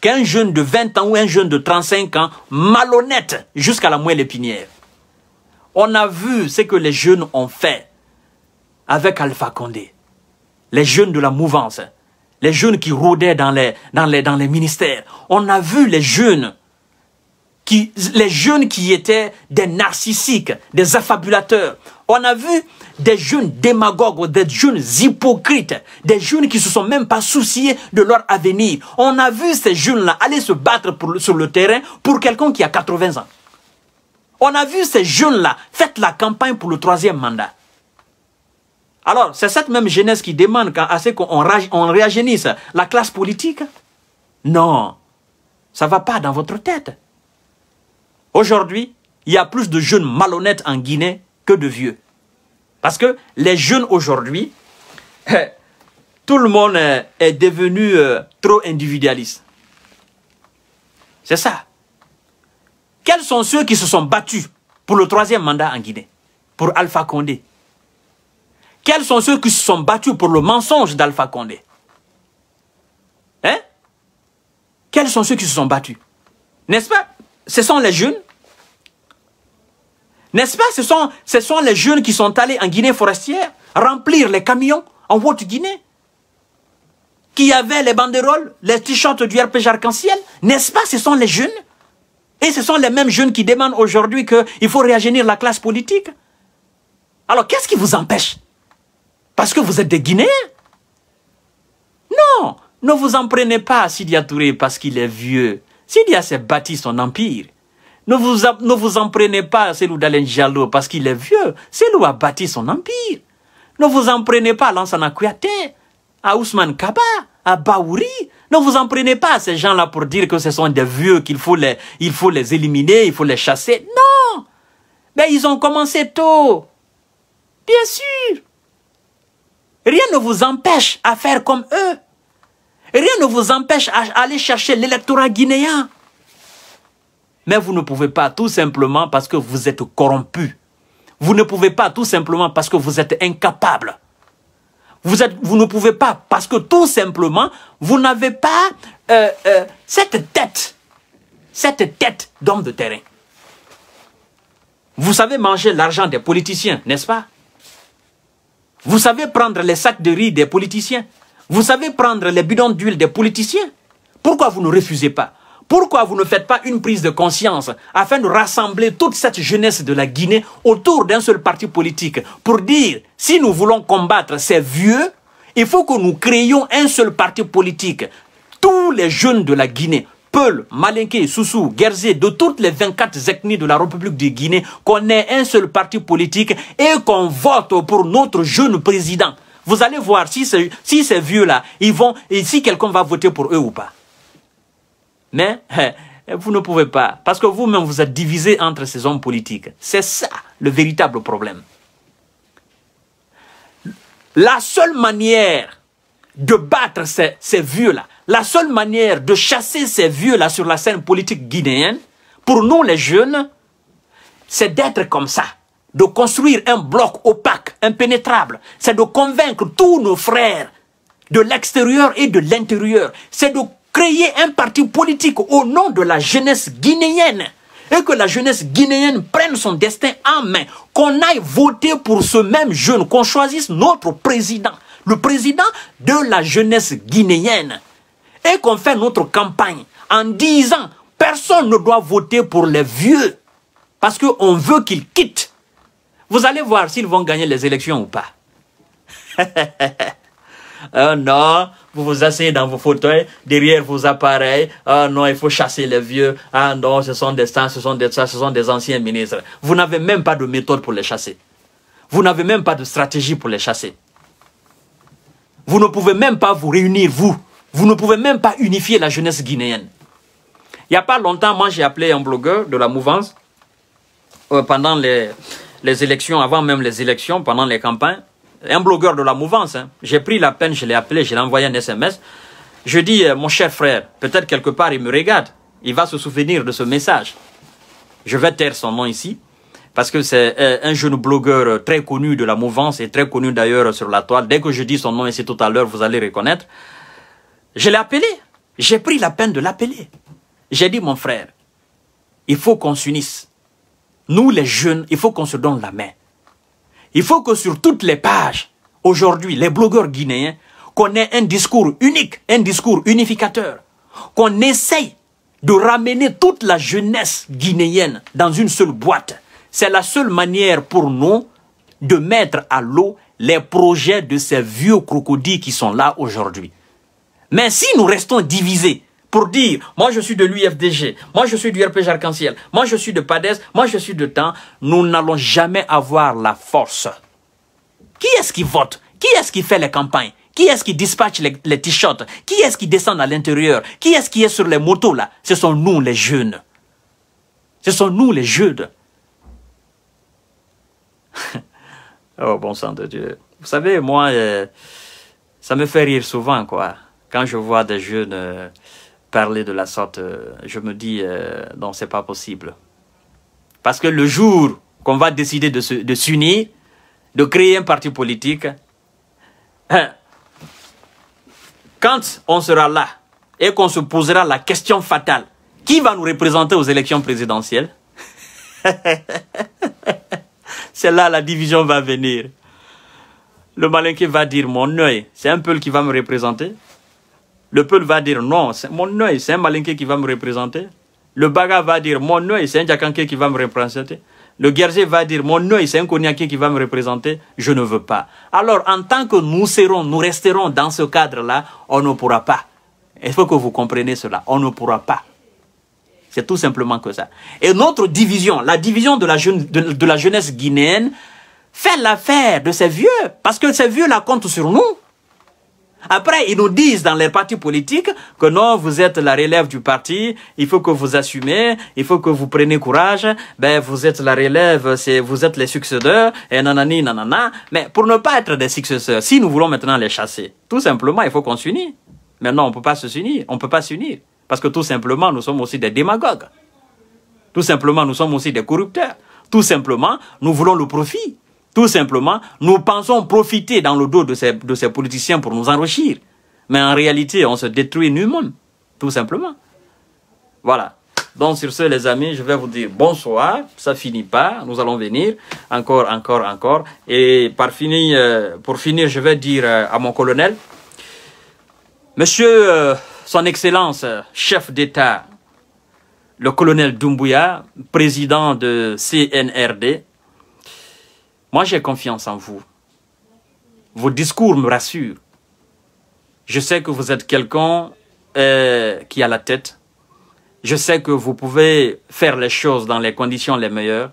S1: qu'un jeune de 20 ans ou un jeune de 35 ans malhonnête jusqu'à la moelle épinière. On a vu ce que les jeunes ont fait avec Alpha Condé, les jeunes de la mouvance, les jeunes qui rôdaient dans les, dans les, dans les ministères. On a vu les jeunes qui, les jeunes qui étaient des narcissiques, des affabulateurs. On a vu des jeunes démagogues, des jeunes hypocrites, des jeunes qui se sont même pas souciés de leur avenir. On a vu ces jeunes-là aller se battre pour, sur le terrain pour quelqu'un qui a 80 ans. On a vu ces jeunes-là faire la campagne pour le troisième mandat. Alors, c'est cette même jeunesse qui demande à ce qu'on on la classe politique Non, ça va pas dans votre tête. Aujourd'hui, il y a plus de jeunes malhonnêtes en Guinée que de vieux. Parce que les jeunes aujourd'hui, eh, tout le monde eh, est devenu euh, trop individualiste. C'est ça. Quels sont ceux qui se sont battus pour le troisième mandat en Guinée, pour Alpha Condé Quels sont ceux qui se sont battus pour le mensonge d'Alpha Condé Hein Quels sont ceux qui se sont battus N'est-ce pas Ce sont les jeunes n'est-ce pas ce sont, ce sont les jeunes qui sont allés en Guinée forestière remplir les camions en Haute-Guinée qui avaient les banderoles, les t-shirts du RPG arc-en-ciel. N'est-ce pas ce sont les jeunes Et ce sont les mêmes jeunes qui demandent aujourd'hui qu'il faut réagir la classe politique. Alors qu'est-ce qui vous empêche Parce que vous êtes des Guinéens Non, ne vous en prenez pas à Sidia Touré parce qu'il est vieux. Sidia s'est bâti son empire. Ne vous, ne en prenez pas à celui d'Alain Jallo parce qu'il est vieux. Celui a bâti son empire. Ne vous en prenez pas à Lansana Kouyaté, à Ousmane Kaba, à Baouri. Ne vous en prenez pas à ces gens-là pour dire que ce sont des vieux, qu'il faut les, il faut les éliminer, il faut les chasser. Non! Mais ils ont commencé tôt. Bien sûr. Rien ne vous empêche à faire comme eux. Rien ne vous empêche à aller chercher l'électorat guinéen. Mais vous ne pouvez pas tout simplement parce que vous êtes corrompu. Vous ne pouvez pas tout simplement parce que vous êtes incapable. Vous, êtes, vous ne pouvez pas parce que tout simplement, vous n'avez pas euh, euh, cette tête, cette tête d'homme de terrain. Vous savez manger l'argent des politiciens, n'est-ce pas Vous savez prendre les sacs de riz des politiciens. Vous savez prendre les bidons d'huile des politiciens. Pourquoi vous ne refusez pas pourquoi vous ne faites pas une prise de conscience afin de rassembler toute cette jeunesse de la Guinée autour d'un seul parti politique pour dire, si nous voulons combattre ces vieux, il faut que nous créions un seul parti politique. Tous les jeunes de la Guinée, Peul, Malinké, Soussou, Guerzé, de toutes les 24 ethnies de la République de Guinée, qu'on ait un seul parti politique et qu'on vote pour notre jeune président. Vous allez voir si, ces vieux-là, ils vont, si quelqu'un va voter pour eux ou pas. Mais vous ne pouvez pas, parce que vous-même vous êtes divisé entre ces hommes politiques. C'est ça le véritable problème. La seule manière de battre ces, ces vieux-là, la seule manière de chasser ces vieux-là sur la scène politique guinéenne, pour nous les jeunes, c'est d'être comme ça, de construire un bloc opaque, impénétrable. C'est de convaincre tous nos frères de l'extérieur et de l'intérieur. C'est de créer un parti politique au nom de la jeunesse guinéenne et que la jeunesse guinéenne prenne son destin en main, qu'on aille voter pour ce même jeune, qu'on choisisse notre président, le président de la jeunesse guinéenne, et qu'on fait notre campagne en disant personne ne doit voter pour les vieux parce qu'on veut qu'ils quittent. Vous allez voir s'ils vont gagner les élections ou pas. non, vous vous asseyez dans vos fauteuils, derrière vos appareils. Ah non, il faut chasser les vieux. Ah non, ce sont des stars, ce sont des ça, ce sont des anciens ministres. Vous n'avez même pas de méthode pour les chasser. Vous n'avez même pas de stratégie pour les chasser. Vous ne pouvez même pas vous réunir, vous. Vous ne pouvez même pas unifier la jeunesse guinéenne. Il n'y a pas longtemps, moi j'ai appelé un blogueur de la mouvance euh, pendant les, les élections, avant même les élections, pendant les campagnes un blogueur de la mouvance. Hein. J'ai pris la peine, je l'ai appelé, je l'ai envoyé un SMS. Je dis, euh, mon cher frère, peut-être quelque part il me regarde. Il va se souvenir de ce message. Je vais taire son nom ici, parce que c'est euh, un jeune blogueur euh, très connu de la mouvance et très connu d'ailleurs sur la toile. Dès que je dis son nom ici tout à l'heure, vous allez reconnaître. Je l'ai appelé. J'ai pris la peine de l'appeler. J'ai dit, mon frère, il faut qu'on s'unisse. Nous, les jeunes, il faut qu'on se donne la main. Il faut que sur toutes les pages, aujourd'hui, les blogueurs guinéens, qu'on ait un discours unique, un discours unificateur, qu'on essaye de ramener toute la jeunesse guinéenne dans une seule boîte. C'est la seule manière pour nous de mettre à l'eau les projets de ces vieux crocodiles qui sont là aujourd'hui. Mais si nous restons divisés, pour dire, moi je suis de l'UFDG, moi je suis du RPG Arc-en-Ciel, moi je suis de PADES, moi je suis de TAN, nous n'allons jamais avoir la force. Qui est-ce qui vote Qui est-ce qui fait les campagnes qui est-ce qui dispatche les, t-shirts Qui est-ce qui descend à l'intérieur Qui est-ce qui est sur les motos là Ce sont nous les jeunes. Ce sont nous les jeunes. oh bon sang de Dieu. Vous savez, moi, euh, ça me fait rire souvent quoi. Quand je vois des jeunes... Euh, parler de la sorte, euh, je me dis, euh, non, c'est pas possible. Parce que le jour qu'on va décider de s'unir, de, créer un parti politique, hein, quand on sera là et qu'on se posera la question fatale, qui va nous représenter aux élections présidentielles C'est là la division va venir. Le qui va dire, mon œil, c'est un le qui va me représenter. Le peuple va dire non, mon œil, c'est un malinqué qui va me représenter. Le baga va dire mon œil, c'est un jacanqué qui va me représenter. Le guerrier va dire mon œil, c'est un cognaqué qui va me représenter. Je ne veux pas. Alors, en tant que nous serons, nous resterons dans ce cadre-là, on ne pourra pas. Il faut que vous compreniez cela. On ne pourra pas. C'est tout simplement que ça. Et notre division, la division de la, de la jeunesse guinéenne, fait l'affaire de ces vieux. Parce que ces vieux-là comptent sur nous. Après, ils nous disent dans les partis politiques que non, vous êtes la relève du parti, il faut que vous assumez, il faut que vous preniez courage, ben, vous êtes la relève, c'est, vous êtes les successeurs, et nanani, nanana. Mais pour ne pas être des successeurs, si nous voulons maintenant les chasser, tout simplement, il faut qu'on Mais non, on peut pas se s'unir, on peut pas s'unir. Parce que tout simplement, nous sommes aussi des démagogues. Tout simplement, nous sommes aussi des corrupteurs. Tout simplement, nous voulons le profit. Tout simplement, nous pensons profiter dans le dos de ces, politiciens pour nous enrichir. Mais en réalité, on se détruit nous-mêmes, tout simplement. Voilà. Donc sur ce, les amis, je vais vous dire bonsoir. Ça finit pas. Nous allons venir encore, encore, encore. Et euh, pour finir, je vais dire euh, à mon colonel, Monsieur euh, Son Excellence, chef d'État, le colonel Doumbouya, président de CNRD, moi, j'ai confiance en vous. Vos discours me rassurent. Je sais que vous êtes quelqu'un euh, qui a la tête. Je sais que vous pouvez faire les choses dans les conditions les meilleures.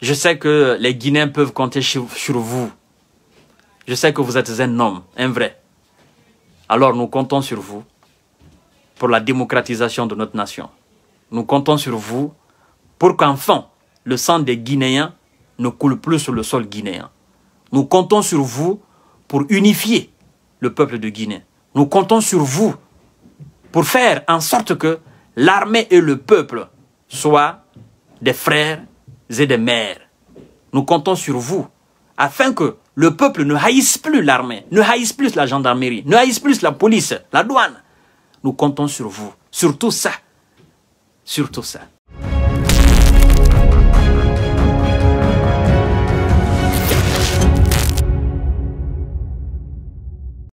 S1: Je sais que les Guinéens peuvent compter sur, sur vous. Je sais que vous êtes un homme, un vrai. Alors nous comptons sur vous pour la démocratisation de notre nation. Nous comptons sur vous pour qu'enfin le sang des Guinéens ne coule plus sur le sol guinéen. Nous comptons sur vous pour unifier le peuple de Guinée. Nous comptons sur vous pour faire en sorte que l'armée et le peuple soient des frères et des mères. Nous comptons sur vous afin que le peuple ne haïsse plus l'armée, ne haïsse plus la gendarmerie, ne haïsse plus la police, la douane. Nous comptons sur vous, surtout ça, sur tout ça.